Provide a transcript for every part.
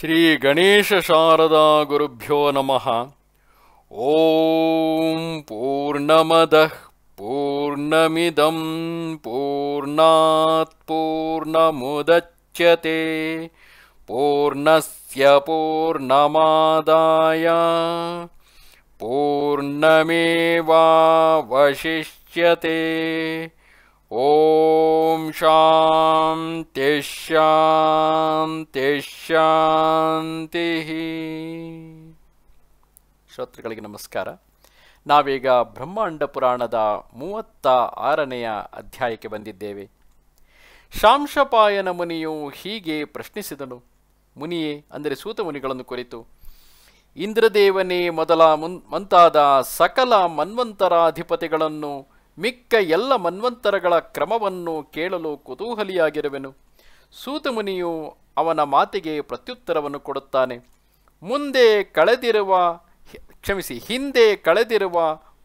श्री गुरुभ्यो नमः ॐ पूर्णमदः पूर्णमिदं पूर्णात् पूर्णमुदच्यते पूर्णस्य पूर्णमादाय पूर्णमेवावशिष्यते ಓಂ ॐ ಶಾಂತಿಶಾಂತಿಶಾಂತಿಃ ಶ್ರೋತೃಗಳಿಗೆ ನಮಸ್ಕಾರ ನಾವೀಗ ಬ್ರಹ್ಮಾಂಡ ಪುರಾಣದ ಮೂವತ್ತ ಆರನೆಯ ಅಧ್ಯಾಯಕ್ಕೆ ಬಂದಿದ್ದೇವೆ ಶಾಂಶಪಾಯನ ಮುನಿಯು ಹೀಗೆ ಪ್ರಶ್ನಿಸಿದನು ಮುನಿಯೇ ಅಂದರೆ ಸೂತ ಮುನಿಗಳನ್ನು ಕುರಿತು ಇಂದ್ರದೇವನೇ ಮೊದಲ ಮುನ್ ಮುಂತಾದ ಸಕಲ ಮನ್ವಂತರಾಧಿಪತಿಗಳನ್ನು ಮಿಕ್ಕ ಎಲ್ಲ ಮನ್ವಂತರಗಳ ಕ್ರಮವನ್ನು ಕೇಳಲು ಕುತೂಹಲಿಯಾಗಿರುವೆನು ಸೂತಮುನಿಯು ಅವನ ಮಾತಿಗೆ ಪ್ರತ್ಯುತ್ತರವನ್ನು ಕೊಡುತ್ತಾನೆ ಮುಂದೆ ಕಳೆದಿರುವ ಕ್ಷಮಿಸಿ ಹಿಂದೆ ಕಳೆದಿರುವ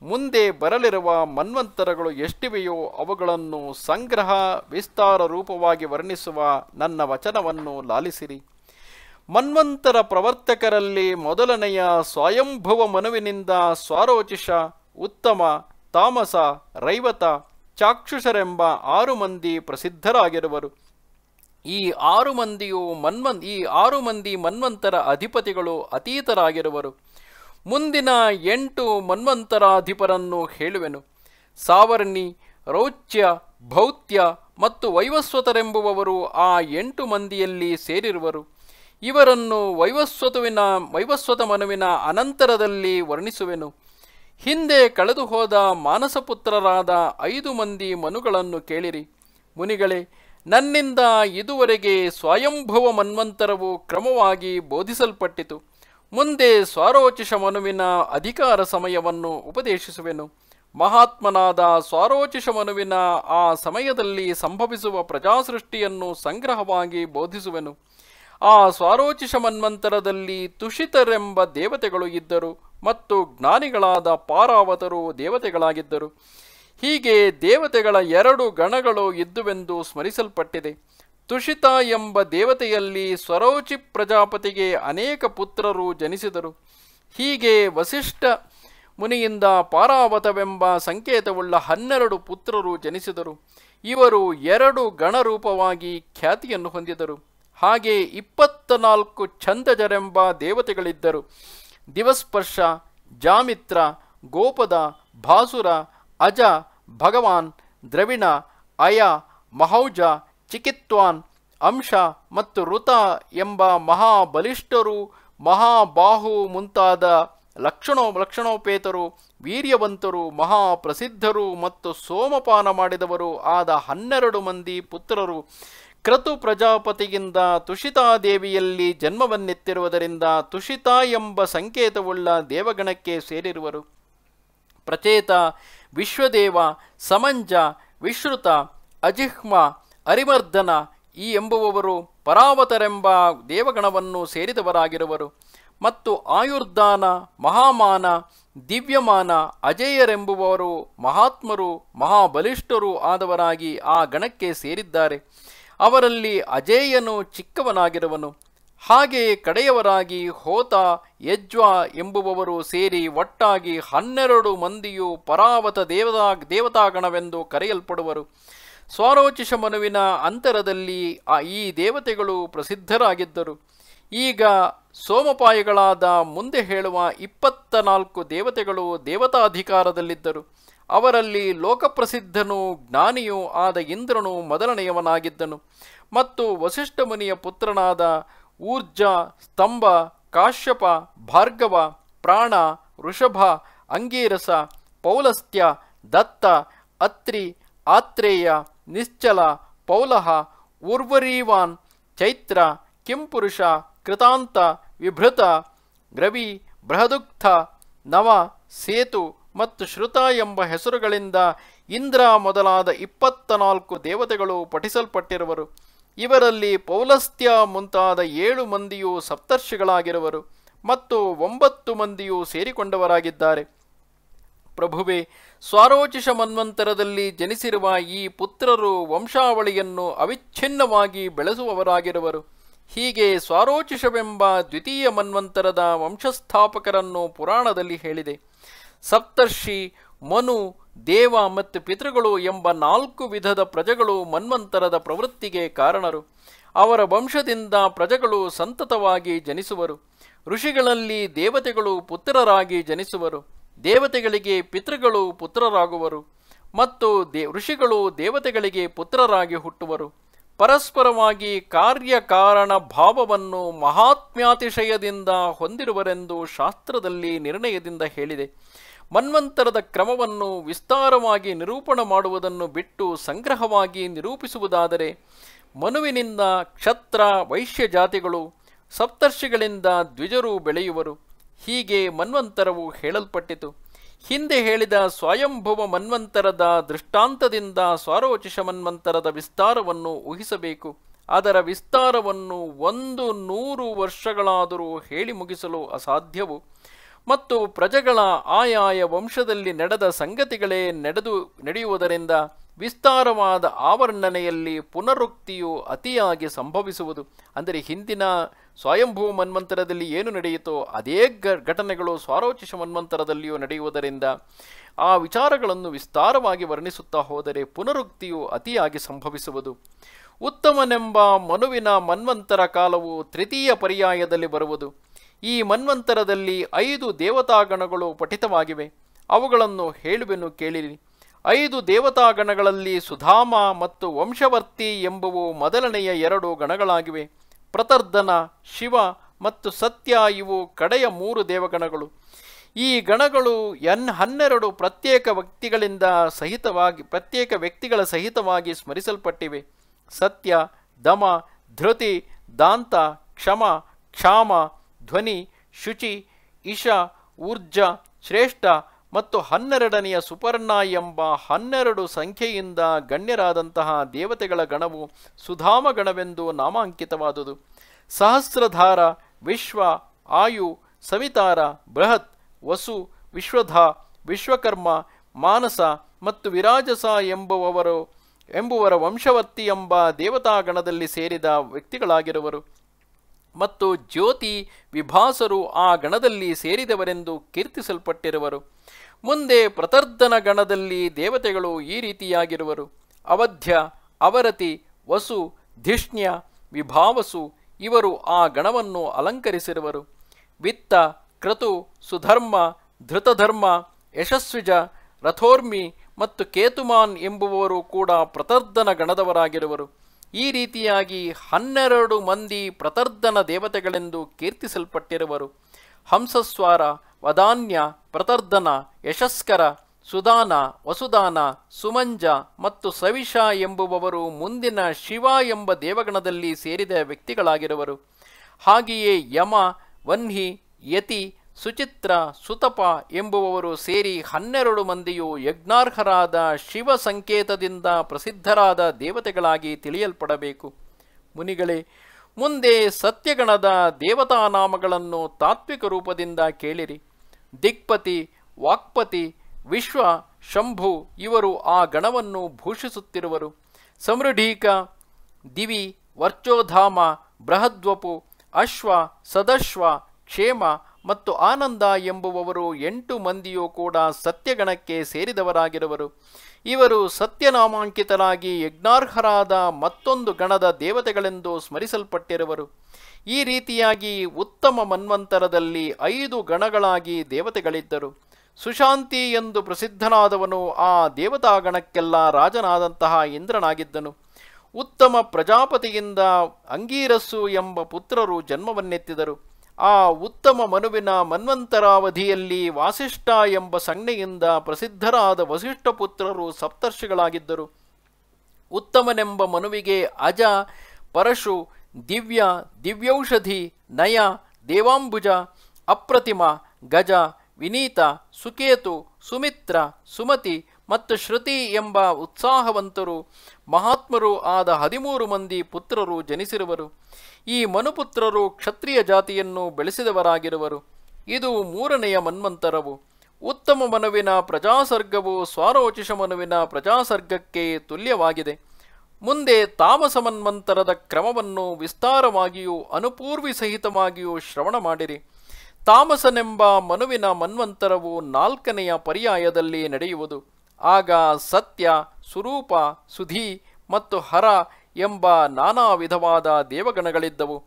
ಮುಂದೆ ಬರಲಿರುವ ಮನ್ವಂತರಗಳು ಎಷ್ಟಿವೆಯೋ ಅವುಗಳನ್ನು ಸಂಗ್ರಹ ವಿಸ್ತಾರ ರೂಪವಾಗಿ ವರ್ಣಿಸುವ ನನ್ನ ವಚನವನ್ನು ಲಾಲಿಸಿರಿ ಮನ್ವಂತರ ಪ್ರವರ್ತಕರಲ್ಲಿ ಮೊದಲನೆಯ ಸ್ವಯಂಭವ ಮನುವಿನಿಂದ ಸ್ವಾರೋಚಿಷ ಉತ್ತಮ ತಾಮಸ ರೈವತ ಚಾಕ್ಷುಷರೆಂಬ ಆರು ಮಂದಿ ಪ್ರಸಿದ್ಧರಾಗಿರುವರು ಈ ಆರು ಮಂದಿಯು ಮನ್ವನ್ ಈ ಆರು ಮಂದಿ ಮನ್ವಂತರ ಅಧಿಪತಿಗಳು ಅತೀತರಾಗಿರುವರು ಮುಂದಿನ ಎಂಟು ಮನ್ವಂತರಾಧಿಪರನ್ನು ಹೇಳುವೆನು ಸಾವರ್ಣಿ ರೌಚ್ಯ ಭೌತ್ಯ ಮತ್ತು ವೈವಸ್ವತರೆಂಬುವವರು ಆ ಎಂಟು ಮಂದಿಯಲ್ಲಿ ಸೇರಿರುವರು ಇವರನ್ನು ವೈವಸ್ವತುವಿನ ವೈವಸ್ವತ ಮನುವಿನ ಅನಂತರದಲ್ಲಿ ವರ್ಣಿಸುವೆನು ಹಿಂದೆ ಕಳೆದುಹೋದ ಮಾನಸಪುತ್ರರಾದ ಐದು ಮಂದಿ ಮನುಗಳನ್ನು ಕೇಳಿರಿ ಮುನಿಗಳೇ ನನ್ನಿಂದ ಇದುವರೆಗೆ ಸ್ವಯಂಭವ ಮನ್ವಂತರವು ಕ್ರಮವಾಗಿ ಬೋಧಿಸಲ್ಪಟ್ಟಿತು ಮುಂದೆ ಸ್ವಾರೋಚಿಷ ಮನುವಿನ ಅಧಿಕಾರ ಸಮಯವನ್ನು ಉಪದೇಶಿಸುವೆನು ಮಹಾತ್ಮನಾದ ಸ್ವಾರೋಚಿಷ ಮನುವಿನ ಆ ಸಮಯದಲ್ಲಿ ಸಂಭವಿಸುವ ಪ್ರಜಾಸೃಷ್ಟಿಯನ್ನು ಸಂಗ್ರಹವಾಗಿ ಬೋಧಿಸುವೆನು ಆ ಸ್ವಾರೋಚಿಷ ಮನ್ವಂತರದಲ್ಲಿ ತುಷಿತರೆಂಬ ದೇವತೆಗಳು ಇದ್ದರು ಮತ್ತು ಜ್ಞಾನಿಗಳಾದ ಪಾರಾವತರು ದೇವತೆಗಳಾಗಿದ್ದರು ಹೀಗೆ ದೇವತೆಗಳ ಎರಡು ಗಣಗಳು ಇದ್ದುವೆಂದು ಸ್ಮರಿಸಲ್ಪಟ್ಟಿದೆ ತುಷಿತ ಎಂಬ ದೇವತೆಯಲ್ಲಿ ಸ್ವರೋಚಿ ಪ್ರಜಾಪತಿಗೆ ಅನೇಕ ಪುತ್ರರು ಜನಿಸಿದರು ಹೀಗೆ ವಸಿಷ್ಠ ಮುನಿಯಿಂದ ಪಾರಾವತವೆಂಬ ಸಂಕೇತವುಳ್ಳ ಹನ್ನೆರಡು ಪುತ್ರರು ಜನಿಸಿದರು ಇವರು ಎರಡು ಗಣರೂಪವಾಗಿ ಖ್ಯಾತಿಯನ್ನು ಹೊಂದಿದರು ಹಾಗೆ ಇಪ್ಪತ್ತ ನಾಲ್ಕು ಛಂದಜರೆಂಬ ದೇವತೆಗಳಿದ್ದರು ದಿವಸ್ಪರ್ಶ ಜಾಮಿತ್ರ ಗೋಪದ ಭಾಸುರ ಅಜ ಭಗವಾನ್ ದ್ರವಿಣ ಅಯ ಮಹೌಜ ಚಿಕಿತ್ವಾನ್ ಅಂಶ ಮತ್ತು ಋತ ಎಂಬ ಮಹಾಬಲಿಷ್ಠರು ಮಹಾಬಾಹು ಮುಂತಾದ ಲಕ್ಷಣೋ ಲಕ್ಷಣೋಪೇತರು ವೀರ್ಯವಂತರು ಮಹಾಪ್ರಸಿದ್ಧರು ಮತ್ತು ಸೋಮಪಾನ ಮಾಡಿದವರು ಆದ ಹನ್ನೆರಡು ಮಂದಿ ಪುತ್ರರು ಕ್ರತು ಪ್ರಜಾಪತಿಗಿಂತ ತುಷಿತಾದೇವಿಯಲ್ಲಿ ಜನ್ಮವನ್ನೆತ್ತಿರುವುದರಿಂದ ತುಷಿತಾ ಎಂಬ ಸಂಕೇತವುಳ್ಳ ದೇವಗಣಕ್ಕೆ ಸೇರಿರುವರು ಪ್ರಚೇತ ವಿಶ್ವದೇವ ಸಮಂಜ ವಿಶ್ರುತ ಅಜಿಹ್ಮ ಅರಿವರ್ಧನ ಈ ಎಂಬುವವರು ಪರಾವತರೆಂಬ ದೇವಗಣವನ್ನು ಸೇರಿದವರಾಗಿರುವರು ಮತ್ತು ಆಯುರ್ದಾನ ಮಹಾಮಾನ ದಿವ್ಯಮಾನ ಅಜೇಯರೆಂಬುವವರು ಮಹಾತ್ಮರು ಮಹಾಬಲಿಷ್ಠರು ಆದವರಾಗಿ ಆ ಗಣಕ್ಕೆ ಸೇರಿದ್ದಾರೆ ಅವರಲ್ಲಿ ಅಜೇಯನು ಚಿಕ್ಕವನಾಗಿರುವನು ಹಾಗೆಯೇ ಕಡೆಯವರಾಗಿ ಹೋತ ಯಜ್ವಾ ಎಂಬುವವರು ಸೇರಿ ಒಟ್ಟಾಗಿ ಹನ್ನೆರಡು ಮಂದಿಯು ಪರಾವತ ದೇವತಾ ದೇವತಾಗಣವೆಂದು ಕರೆಯಲ್ಪಡುವರು ಸ್ವಾರೋಚಿಷ ಮನುವಿನ ಅಂತರದಲ್ಲಿ ಈ ದೇವತೆಗಳು ಪ್ರಸಿದ್ಧರಾಗಿದ್ದರು ಈಗ ಸೋಮಪಾಯಿಗಳಾದ ಮುಂದೆ ಹೇಳುವ ಇಪ್ಪತ್ತ ನಾಲ್ಕು ದೇವತೆಗಳು ದೇವತಾಧಿಕಾರದಲ್ಲಿದ್ದರು ಅವರಲ್ಲಿ ಲೋಕಪ್ರಸಿದ್ಧನೂ ಜ್ಞಾನಿಯೂ ಆದ ಇಂದ್ರನು ಮೊದಲನೆಯವನಾಗಿದ್ದನು ಮತ್ತು ವಸಿಷ್ಠ ಮುನಿಯ ಪುತ್ರನಾದ ಊರ್ಜ ಸ್ತಂಭ ಕಾಶ್ಯಪ ಭಾರ್ಗವ ಪ್ರಾಣ ವೃಷಭ ಅಂಗೀರಸ ಪೌಲಸ್ತ್ಯ ದತ್ತ ಅತ್ರಿ ಆತ್ರೇಯ ನಿಶ್ಚಲ ಪೌಲಹ ಊರ್ವರೀವಾನ್ ಚೈತ್ರ ಕಿಂಪುರುಷ ಕೃತಾಂತ ವಿಭೃತ ಗ್ರವಿ ಬೃಹದುಗ್ಧ ನವ ಸೇತು ಮತ್ತು ಶ್ರುತ ಎಂಬ ಹೆಸರುಗಳಿಂದ ಇಂದ್ರ ಮೊದಲಾದ ಇಪ್ಪತ್ತ ನಾಲ್ಕು ದೇವತೆಗಳು ಪಠಿಸಲ್ಪಟ್ಟಿರುವರು ಇವರಲ್ಲಿ ಪೌಲಸ್ತ್ಯ ಮುಂತಾದ ಏಳು ಮಂದಿಯು ಸಪ್ತರ್ಷಿಗಳಾಗಿರುವರು ಮತ್ತು ಒಂಬತ್ತು ಮಂದಿಯೂ ಸೇರಿಕೊಂಡವರಾಗಿದ್ದಾರೆ ಪ್ರಭುವೆ ಸ್ವಾರೋಚಿಷ ಮನ್ವಂತರದಲ್ಲಿ ಜನಿಸಿರುವ ಈ ಪುತ್ರರು ವಂಶಾವಳಿಯನ್ನು ಅವಿಚ್ಛಿನ್ನವಾಗಿ ಬೆಳೆಸುವವರಾಗಿರುವರು ಹೀಗೆ ಸ್ವಾರೋಚಿಷವೆಂಬ ದ್ವಿತೀಯ ಮನ್ವಂತರದ ವಂಶಸ್ಥಾಪಕರನ್ನು ಪುರಾಣದಲ್ಲಿ ಹೇಳಿದೆ ಸಪ್ತರ್ಷಿ ಮನು ದೇವ ಮತ್ತು ಪಿತೃಗಳು ಎಂಬ ನಾಲ್ಕು ವಿಧದ ಪ್ರಜೆಗಳು ಮನ್ವಂತರದ ಪ್ರವೃತ್ತಿಗೆ ಕಾರಣರು ಅವರ ವಂಶದಿಂದ ಪ್ರಜೆಗಳು ಸಂತತವಾಗಿ ಜನಿಸುವರು ಋಷಿಗಳಲ್ಲಿ ದೇವತೆಗಳು ಪುತ್ರರಾಗಿ ಜನಿಸುವರು ದೇವತೆಗಳಿಗೆ ಪಿತೃಗಳು ಪುತ್ರರಾಗುವರು ಮತ್ತು ದೇ ಋಷಿಗಳು ದೇವತೆಗಳಿಗೆ ಪುತ್ರರಾಗಿ ಹುಟ್ಟುವರು ಪರಸ್ಪರವಾಗಿ ಕಾರ್ಯಕಾರಣ ಭಾವವನ್ನು ಮಹಾತ್ಮ್ಯಾತಿಶಯದಿಂದ ಹೊಂದಿರುವರೆಂದು ಶಾಸ್ತ್ರದಲ್ಲಿ ನಿರ್ಣಯದಿಂದ ಹೇಳಿದೆ ಮನ್ವಂತರದ ಕ್ರಮವನ್ನು ವಿಸ್ತಾರವಾಗಿ ನಿರೂಪಣ ಮಾಡುವುದನ್ನು ಬಿಟ್ಟು ಸಂಗ್ರಹವಾಗಿ ನಿರೂಪಿಸುವುದಾದರೆ ಮನುವಿನಿಂದ ಕ್ಷತ್ರ ವೈಶ್ಯ ಜಾತಿಗಳು ಸಪ್ತರ್ಷಿಗಳಿಂದ ದ್ವಿಜರು ಬೆಳೆಯುವರು ಹೀಗೆ ಮನ್ವಂತರವು ಹೇಳಲ್ಪಟ್ಟಿತು ಹಿಂದೆ ಹೇಳಿದ ಸ್ವಯಂಭವ ಮನ್ವಂತರದ ದೃಷ್ಟಾಂತದಿಂದ ಸ್ವಾರೋಚಿಷ ಮನ್ವಂತರದ ವಿಸ್ತಾರವನ್ನು ಊಹಿಸಬೇಕು ಅದರ ವಿಸ್ತಾರವನ್ನು ಒಂದು ನೂರು ವರ್ಷಗಳಾದರೂ ಹೇಳಿ ಮುಗಿಸಲು ಅಸಾಧ್ಯವು ಮತ್ತು ಪ್ರಜೆಗಳ ಆಯಾಯ ವಂಶದಲ್ಲಿ ನಡೆದ ಸಂಗತಿಗಳೇ ನಡೆದು ನಡೆಯುವುದರಿಂದ ವಿಸ್ತಾರವಾದ ಆವರ್ಣನೆಯಲ್ಲಿ ಪುನರುಕ್ತಿಯು ಅತಿಯಾಗಿ ಸಂಭವಿಸುವುದು ಅಂದರೆ ಹಿಂದಿನ ಸ್ವಯಂಭೂ ಮನ್ವಂತರದಲ್ಲಿ ಏನು ನಡೆಯಿತೋ ಅದೇ ಘಟನೆಗಳು ಸ್ವಾರೋಚಿಷ ಮನ್ವಂತರದಲ್ಲಿಯೂ ನಡೆಯುವುದರಿಂದ ಆ ವಿಚಾರಗಳನ್ನು ವಿಸ್ತಾರವಾಗಿ ವರ್ಣಿಸುತ್ತಾ ಹೋದರೆ ಪುನರುಕ್ತಿಯು ಅತಿಯಾಗಿ ಸಂಭವಿಸುವುದು ಉತ್ತಮನೆಂಬ ಮನುವಿನ ಮನ್ವಂತರ ಕಾಲವು ತೃತೀಯ ಪರ್ಯಾಯದಲ್ಲಿ ಬರುವುದು ಈ ಮನ್ವಂತರದಲ್ಲಿ ಐದು ದೇವತಾಗಣಗಳು ಪಠಿತವಾಗಿವೆ ಅವುಗಳನ್ನು ಹೇಳುವೆನು ಕೇಳಿರಿ ಐದು ದೇವತಾಗಣಗಳಲ್ಲಿ ಸುಧಾಮ ಮತ್ತು ವಂಶವರ್ತಿ ಎಂಬುವು ಮೊದಲನೆಯ ಎರಡು ಗಣಗಳಾಗಿವೆ ಪ್ರತರ್ಧನ ಶಿವ ಮತ್ತು ಸತ್ಯ ಇವು ಕಡೆಯ ಮೂರು ದೇವಗಣಗಳು ಈ ಗಣಗಳು ಎನ್ ಹನ್ನೆರಡು ಪ್ರತ್ಯೇಕ ವ್ಯಕ್ತಿಗಳಿಂದ ಸಹಿತವಾಗಿ ಪ್ರತ್ಯೇಕ ವ್ಯಕ್ತಿಗಳ ಸಹಿತವಾಗಿ ಸ್ಮರಿಸಲ್ಪಟ್ಟಿವೆ ಸತ್ಯ ದಮ ಧೃತಿ ದಾಂತ ಕ್ಷಮ ಕ್ಷಾಮ ಧ್ವನಿ ಶುಚಿ ಇಶಾ ಊರ್ಜ ಶ್ರೇಷ್ಠ ಮತ್ತು ಹನ್ನೆರಡನೆಯ ಸುಪರ್ಣ ಎಂಬ ಹನ್ನೆರಡು ಸಂಖ್ಯೆಯಿಂದ ಗಣ್ಯರಾದಂತಹ ದೇವತೆಗಳ ಗಣವು ಸುಧಾಮ ಗಣವೆಂದು ನಾಮಾಂಕಿತವಾದುದು ಸಹಸ್ರಧಾರ ವಿಶ್ವ ಆಯು ಸವಿತಾರ ಬೃಹತ್ ವಸು ವಿಶ್ವಧ ವಿಶ್ವಕರ್ಮ ಮಾನಸ ಮತ್ತು ವಿರಾಜಸ ಎಂಬುವವರು ಎಂಬುವರ ವಂಶವರ್ತಿ ಎಂಬ ದೇವತಾಗಣದಲ್ಲಿ ಸೇರಿದ ವ್ಯಕ್ತಿಗಳಾಗಿರುವರು ಮತ್ತು ಜ್ಯೋತಿ ವಿಭಾಸರು ಆ ಗಣದಲ್ಲಿ ಸೇರಿದವರೆಂದು ಕೀರ್ತಿಸಲ್ಪಟ್ಟಿರುವರು ಮುಂದೆ ಪ್ರತರ್ಧನ ಗಣದಲ್ಲಿ ದೇವತೆಗಳು ಈ ರೀತಿಯಾಗಿರುವರು ಅವಧ್ಯ ಅವರತಿ ವಸು ಧಿಷ್ಣ್ಯ ವಿಭಾವಸು ಇವರು ಆ ಗಣವನ್ನು ಅಲಂಕರಿಸಿರುವರು ವಿತ್ತ ಕ್ರತು ಸುಧರ್ಮ ಧೃತಧರ್ಮ ಯಶಸ್ವಿಜ ರಥೋರ್ಮಿ ಮತ್ತು ಕೇತುಮಾನ್ ಎಂಬುವವರು ಕೂಡ ಪ್ರತರ್ಧನ ಗಣದವರಾಗಿರುವರು ಈ ರೀತಿಯಾಗಿ ಹನ್ನೆರಡು ಮಂದಿ ಪ್ರತರ್ಧನ ದೇವತೆಗಳೆಂದು ಕೀರ್ತಿಸಲ್ಪಟ್ಟಿರುವರು ಹಂಸಸ್ವಾರ ವದಾನ್ಯ ಪ್ರತರ್ಧನ ಯಶಸ್ಕರ ಸುದಾನ ವಸುದಾನ ಸುಮಂಜ ಮತ್ತು ಸವಿಷ ಎಂಬುವವರು ಮುಂದಿನ ಶಿವ ಎಂಬ ದೇವಗಣದಲ್ಲಿ ಸೇರಿದ ವ್ಯಕ್ತಿಗಳಾಗಿರುವರು ಹಾಗೆಯೇ ಯಮ ವನ್ಹಿ ಯತಿ ಸುಚಿತ್ರ ಸುತಪ ಎಂಬುವವರು ಸೇರಿ ಹನ್ನೆರಡು ಮಂದಿಯು ಯಜ್ಞಾರ್ಹರಾದ ಶಿವ ಸಂಕೇತದಿಂದ ಪ್ರಸಿದ್ಧರಾದ ದೇವತೆಗಳಾಗಿ ತಿಳಿಯಲ್ಪಡಬೇಕು ಮುನಿಗಳೇ ಮುಂದೆ ಸತ್ಯಗಣದ ದೇವತಾ ನಾಮಗಳನ್ನು ತಾತ್ವಿಕ ರೂಪದಿಂದ ಕೇಳಿರಿ ದಿಕ್ಪತಿ ವಾಕ್ಪತಿ ವಿಶ್ವ ಶಂಭು ಇವರು ಆ ಗಣವನ್ನು ಭೂಷಿಸುತ್ತಿರುವರು ಸಮೃಢೀಕ ದಿವಿ ವರ್ಚೋಧಾಮ ಬೃಹದ್ವಪು ಅಶ್ವ ಸದಶ್ವ ಕ್ಷೇಮ ಮತ್ತು ಆನಂದ ಎಂಬುವವರು ಎಂಟು ಮಂದಿಯೂ ಕೂಡ ಸತ್ಯಗಣಕ್ಕೆ ಸೇರಿದವರಾಗಿರುವರು ಇವರು ಸತ್ಯನಾಮಾಂಕಿತರಾಗಿ ಯಜ್ಞಾರ್ಹರಾದ ಮತ್ತೊಂದು ಗಣದ ದೇವತೆಗಳೆಂದು ಸ್ಮರಿಸಲ್ಪಟ್ಟಿರುವರು ಈ ರೀತಿಯಾಗಿ ಉತ್ತಮ ಮನ್ವಂತರದಲ್ಲಿ ಐದು ಗಣಗಳಾಗಿ ದೇವತೆಗಳಿದ್ದರು ಸುಶಾಂತಿ ಎಂದು ಪ್ರಸಿದ್ಧನಾದವನು ಆ ದೇವತಾ ಗಣಕ್ಕೆಲ್ಲ ರಾಜನಾದಂತಹ ಇಂದ್ರನಾಗಿದ್ದನು ಉತ್ತಮ ಪ್ರಜಾಪತಿಯಿಂದ ಅಂಗೀರಸ್ಸು ಎಂಬ ಪುತ್ರರು ಜನ್ಮವನ್ನೆತ್ತಿದರು ಆ ಉತ್ತಮ ಮನುವಿನ ಮನ್ವಂತರಾವಧಿಯಲ್ಲಿ ವಾಸಿಷ್ಠ ಎಂಬ ಸಂಜ್ಞೆಯಿಂದ ಪ್ರಸಿದ್ಧರಾದ ಪುತ್ರರು ಸಪ್ತರ್ಷಿಗಳಾಗಿದ್ದರು ಉತ್ತಮನೆಂಬ ಮನುವಿಗೆ ಅಜ ಪರಶು ದಿವ್ಯ ದಿವ್ಯೌಷಧಿ ನಯ ದೇವಾಂಬುಜ ಅಪ್ರತಿಮ ಗಜ ವಿನೀತ ಸುಕೇತು ಸುಮಿತ್ರ ಸುಮತಿ ಮತ್ತು ಶ್ರುತಿ ಎಂಬ ಉತ್ಸಾಹವಂತರು ಮಹಾತ್ಮರು ಆದ ಹದಿಮೂರು ಮಂದಿ ಪುತ್ರರು ಜನಿಸಿರುವರು ಈ ಮನುಪುತ್ರರು ಕ್ಷತ್ರಿಯ ಜಾತಿಯನ್ನು ಬೆಳೆಸಿದವರಾಗಿರುವರು ಇದು ಮೂರನೆಯ ಮನ್ವಂತರವು ಉತ್ತಮ ಮನುವಿನ ಪ್ರಜಾಸರ್ಗವು ಸ್ವಾರೋಚಿಷ ಮನುವಿನ ಪ್ರಜಾಸರ್ಗಕ್ಕೆ ತುಲ್ಯವಾಗಿದೆ ಮುಂದೆ ತಾಮಸ ಮನ್ವಂತರದ ಕ್ರಮವನ್ನು ವಿಸ್ತಾರವಾಗಿಯೂ ಅನುಪೂರ್ವಿ ಸಹಿತವಾಗಿಯೂ ಶ್ರವಣ ಮಾಡಿರಿ ತಾಮಸನೆಂಬ ಮನುವಿನ ಮನ್ವಂತರವು ನಾಲ್ಕನೆಯ ಪರ್ಯಾಯದಲ್ಲಿ ನಡೆಯುವುದು ಆಗ ಸತ್ಯ ಸುರೂಪ ಸುಧಿ ಮತ್ತು ಹರ ಎಂಬ ನಾನಾ ವಿಧವಾದ ದೇವಗಣಗಳಿದ್ದವು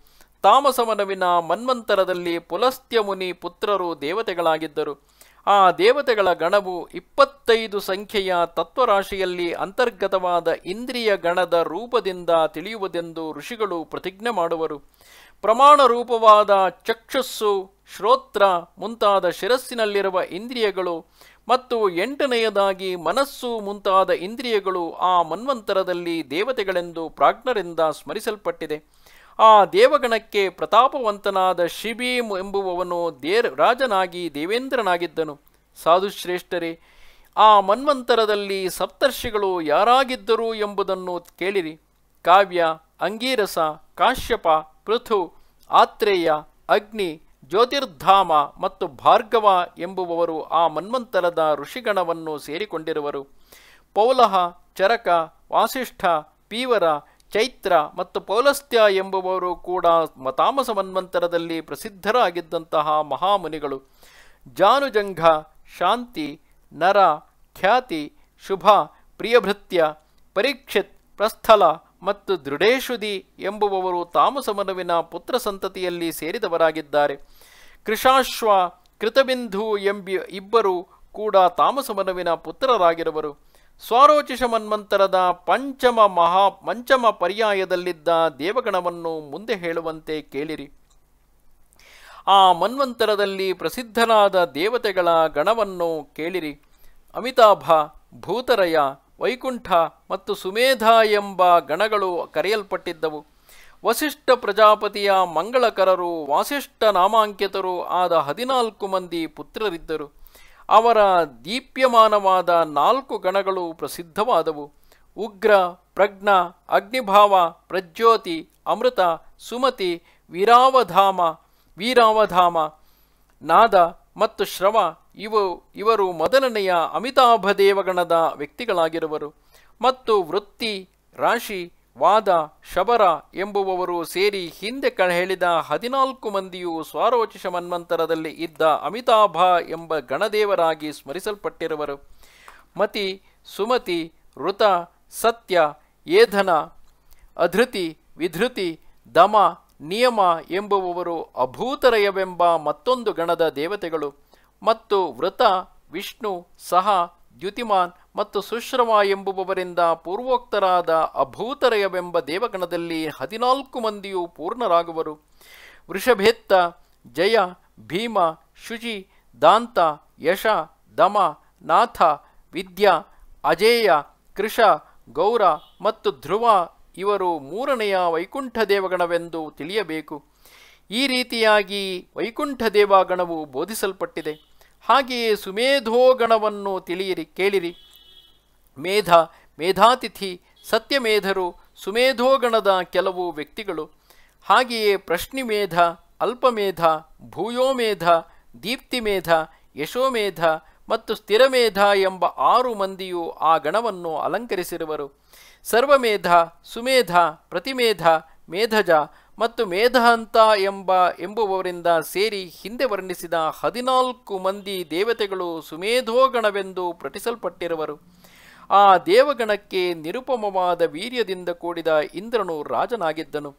ತಾಮಸಮನವಿನ ಮನ್ವಂತರದಲ್ಲಿ ಪುಲಸ್ತ್ಯ ಮುನಿ ಪುತ್ರರು ದೇವತೆಗಳಾಗಿದ್ದರು ಆ ದೇವತೆಗಳ ಗಣವು ಇಪ್ಪತ್ತೈದು ಸಂಖ್ಯೆಯ ತತ್ವರಾಶಿಯಲ್ಲಿ ಅಂತರ್ಗತವಾದ ಇಂದ್ರಿಯ ಗಣದ ರೂಪದಿಂದ ತಿಳಿಯುವುದೆಂದು ಋಷಿಗಳು ಪ್ರತಿಜ್ಞೆ ಮಾಡುವರು ಪ್ರಮಾಣ ರೂಪವಾದ ಚಕ್ಷಸ್ಸು ಶ್ರೋತ್ರ ಮುಂತಾದ ಶಿರಸ್ಸಿನಲ್ಲಿರುವ ಇಂದ್ರಿಯಗಳು ಮತ್ತು ಎಂಟನೆಯದಾಗಿ ಮನಸ್ಸು ಮುಂತಾದ ಇಂದ್ರಿಯಗಳು ಆ ಮನ್ವಂತರದಲ್ಲಿ ದೇವತೆಗಳೆಂದು ಪ್ರಾಜ್ಞರಿಂದ ಸ್ಮರಿಸಲ್ಪಟ್ಟಿದೆ ಆ ದೇವಗಣಕ್ಕೆ ಪ್ರತಾಪವಂತನಾದ ಶಿಬೀಮ್ ಎಂಬುವವನು ದೇ ರಾಜನಾಗಿ ದೇವೇಂದ್ರನಾಗಿದ್ದನು ಸಾಧುಶ್ರೇಷ್ಠರೇ ಆ ಮನ್ವಂತರದಲ್ಲಿ ಸಪ್ತರ್ಷಿಗಳು ಯಾರಾಗಿದ್ದರು ಎಂಬುದನ್ನು ಕೇಳಿರಿ ಕಾವ್ಯ ಅಂಗೀರಸ ಕಾಶ್ಯಪ ಪೃಥು ಆತ್ರೇಯ ಅಗ್ನಿ ಜ್ಯೋತಿರ್ಧಾಮ ಮತ್ತು ಭಾರ್ಗವ ಎಂಬುವವರು ಆ ಮನ್ವಂತರದ ಋಷಿಗಣವನ್ನು ಸೇರಿಕೊಂಡಿರುವರು ಪೌಲಹ ಚರಕ ವಾಸಿಷ್ಠ ಪೀವರ ಚೈತ್ರ ಮತ್ತು ಪೌಲಸ್ತ್ಯ ಎಂಬುವವರು ಕೂಡ ಮತಾಮಸ ಮನ್ವಂತರದಲ್ಲಿ ಪ್ರಸಿದ್ಧರಾಗಿದ್ದಂತಹ ಮಹಾಮುನಿಗಳು ಜಾನುಜಂಘ ಶಾಂತಿ ನರ ಖ್ಯಾತಿ ಶುಭ ಪ್ರಿಯಭೃತ್ಯ ಪರೀಕ್ಷಿತ್ ಪ್ರಸ್ಥಲ ಮತ್ತು ದೃಢೇಶುದಿ ಎಂಬುವವರು ತಾಮಸಮನುವಿನ ಪುತ್ರ ಸಂತತಿಯಲ್ಲಿ ಸೇರಿದವರಾಗಿದ್ದಾರೆ ಕೃಷಾಶ್ವ ಕೃತಬಿಂಧು ಎಂಬಿ ಇಬ್ಬರು ಕೂಡ ತಾಮಸ ಮನವಿನ ಪುತ್ರರಾಗಿರುವರು ಸ್ವಾರೋಚಿಷ ಮನ್ವಂತರದ ಪಂಚಮ ಮಹಾ ಪಂಚಮ ಪರ್ಯಾಯದಲ್ಲಿದ್ದ ದೇವಗಣವನ್ನು ಮುಂದೆ ಹೇಳುವಂತೆ ಕೇಳಿರಿ ಆ ಮನ್ವಂತರದಲ್ಲಿ ಪ್ರಸಿದ್ಧರಾದ ದೇವತೆಗಳ ಗಣವನ್ನು ಕೇಳಿರಿ ಅಮಿತಾಭ ಭೂತರಯ ವೈಕುಂಠ ಮತ್ತು ಸುಮೇಧ ಎಂಬ ಗಣಗಳು ಕರೆಯಲ್ಪಟ್ಟಿದ್ದವು ವಸಿಷ್ಠ ಪ್ರಜಾಪತಿಯ ಮಂಗಳಕರರು ವಾಸಿಷ್ಠ ನಾಮಾಂಕಿತರು ಆದ ಹದಿನಾಲ್ಕು ಮಂದಿ ಪುತ್ರರಿದ್ದರು ಅವರ ದೀಪ್ಯಮಾನವಾದ ನಾಲ್ಕು ಗಣಗಳು ಪ್ರಸಿದ್ಧವಾದವು ಉಗ್ರ ಪ್ರಜ್ಞ ಅಗ್ನಿಭಾವ ಪ್ರಜ್ಯೋತಿ ಅಮೃತ ಸುಮತಿ ವೀರಾವಧಾಮ ವೀರಾವಧಾಮ ನಾದ ಮತ್ತು ಶ್ರವ ಇವು ಇವರು ಮೊದಲನೆಯ ಅಮಿತಾಭ ದೇವಗಣದ ವ್ಯಕ್ತಿಗಳಾಗಿರುವರು ಮತ್ತು ವೃತ್ತಿ ರಾಶಿ ವಾದ ಶಬರ ಎಂಬುವವರು ಸೇರಿ ಹಿಂದೆ ಕಣ ಹೇಳಿದ ಹದಿನಾಲ್ಕು ಮಂದಿಯು ಸ್ವಾರೋಚಿಷ ಮನ್ವಂತರದಲ್ಲಿ ಇದ್ದ ಅಮಿತಾಭ ಎಂಬ ಗಣದೇವರಾಗಿ ಸ್ಮರಿಸಲ್ಪಟ್ಟಿರುವರು ಮತಿ ಸುಮತಿ ಋತ ಸತ್ಯ ಏಧನ ಅಧೃತಿ ವಿಧೃತಿ ದಮ ನಿಯಮ ಎಂಬುವವರು ಅಭೂತರಯವೆಂಬ ಮತ್ತೊಂದು ಗಣದ ದೇವತೆಗಳು ಮತ್ತು ವೃತ ವಿಷ್ಣು ಸಹ ದ್ಯುತಿಮಾನ್ ಮತ್ತು ಸುಶ್ರವ ಎಂಬುವವರಿಂದ ಪೂರ್ವೋಕ್ತರಾದ ಅಭೂತರಯವೆಂಬ ದೇವಗಣದಲ್ಲಿ ಹದಿನಾಲ್ಕು ಮಂದಿಯು ಪೂರ್ಣರಾಗುವರು ವೃಷಭೇತ್ತ ಜಯ ಭೀಮ ಶುಚಿ ದಾಂತ ಯಶ ದಮ ನಾಥ ವಿದ್ಯಾ ಅಜೇಯ ಕೃಷ ಗೌರ ಮತ್ತು ಧ್ರುವ ಇವರು ಮೂರನೆಯ ವೈಕುಂಠ ದೇವಗಣವೆಂದು ತಿಳಿಯಬೇಕು ಈ ರೀತಿಯಾಗಿ ವೈಕುಂಠ ದೇವಗಣವು ಬೋಧಿಸಲ್ಪಟ್ಟಿದೆ ಹಾಗೆಯೇ ಸುಮೇಧೋಗಣವನ್ನು ತಿಳಿಯಿರಿ ಕೇಳಿರಿ ಮೇಧ ಮೇಧಾತಿಥಿ ಸತ್ಯಮೇಧರು ಸುಮೇಧೋಗಣದ ಕೆಲವು ವ್ಯಕ್ತಿಗಳು ಹಾಗೆಯೇ ಪ್ರಶ್ನಿಮೇಧ ಅಲ್ಪಮೇಧ ಭೂಯೋಮೇಧ ದೀಪ್ತಿಮೇಧ ಯಶೋಮೇಧ ಮತ್ತು ಸ್ಥಿರಮೇಧ ಎಂಬ ಆರು ಮಂದಿಯು ಆ ಗಣವನ್ನು ಅಲಂಕರಿಸಿರುವರು ಸರ್ವಮೇಧ ಸುಮೇಧ ಪ್ರತಿಮೇಧ ಮೇಧಜ ಮತ್ತು ಮೇಧಹಂತ ಎಂಬ ಎಂಬುವವರಿಂದ ಸೇರಿ ಹಿಂದೆ ವರ್ಣಿಸಿದ ಹದಿನಾಲ್ಕು ಮಂದಿ ದೇವತೆಗಳು ಸುಮೇಧೋಗಣವೆಂದು ಪ್ರಟಿಸಲ್ಪಟ್ಟಿರುವರು ಆ ದೇವಗಣಕ್ಕೆ ನಿರುಪಮವಾದ ವೀರ್ಯದಿಂದ ಕೂಡಿದ ಇಂದ್ರನು ರಾಜನಾಗಿದ್ದನು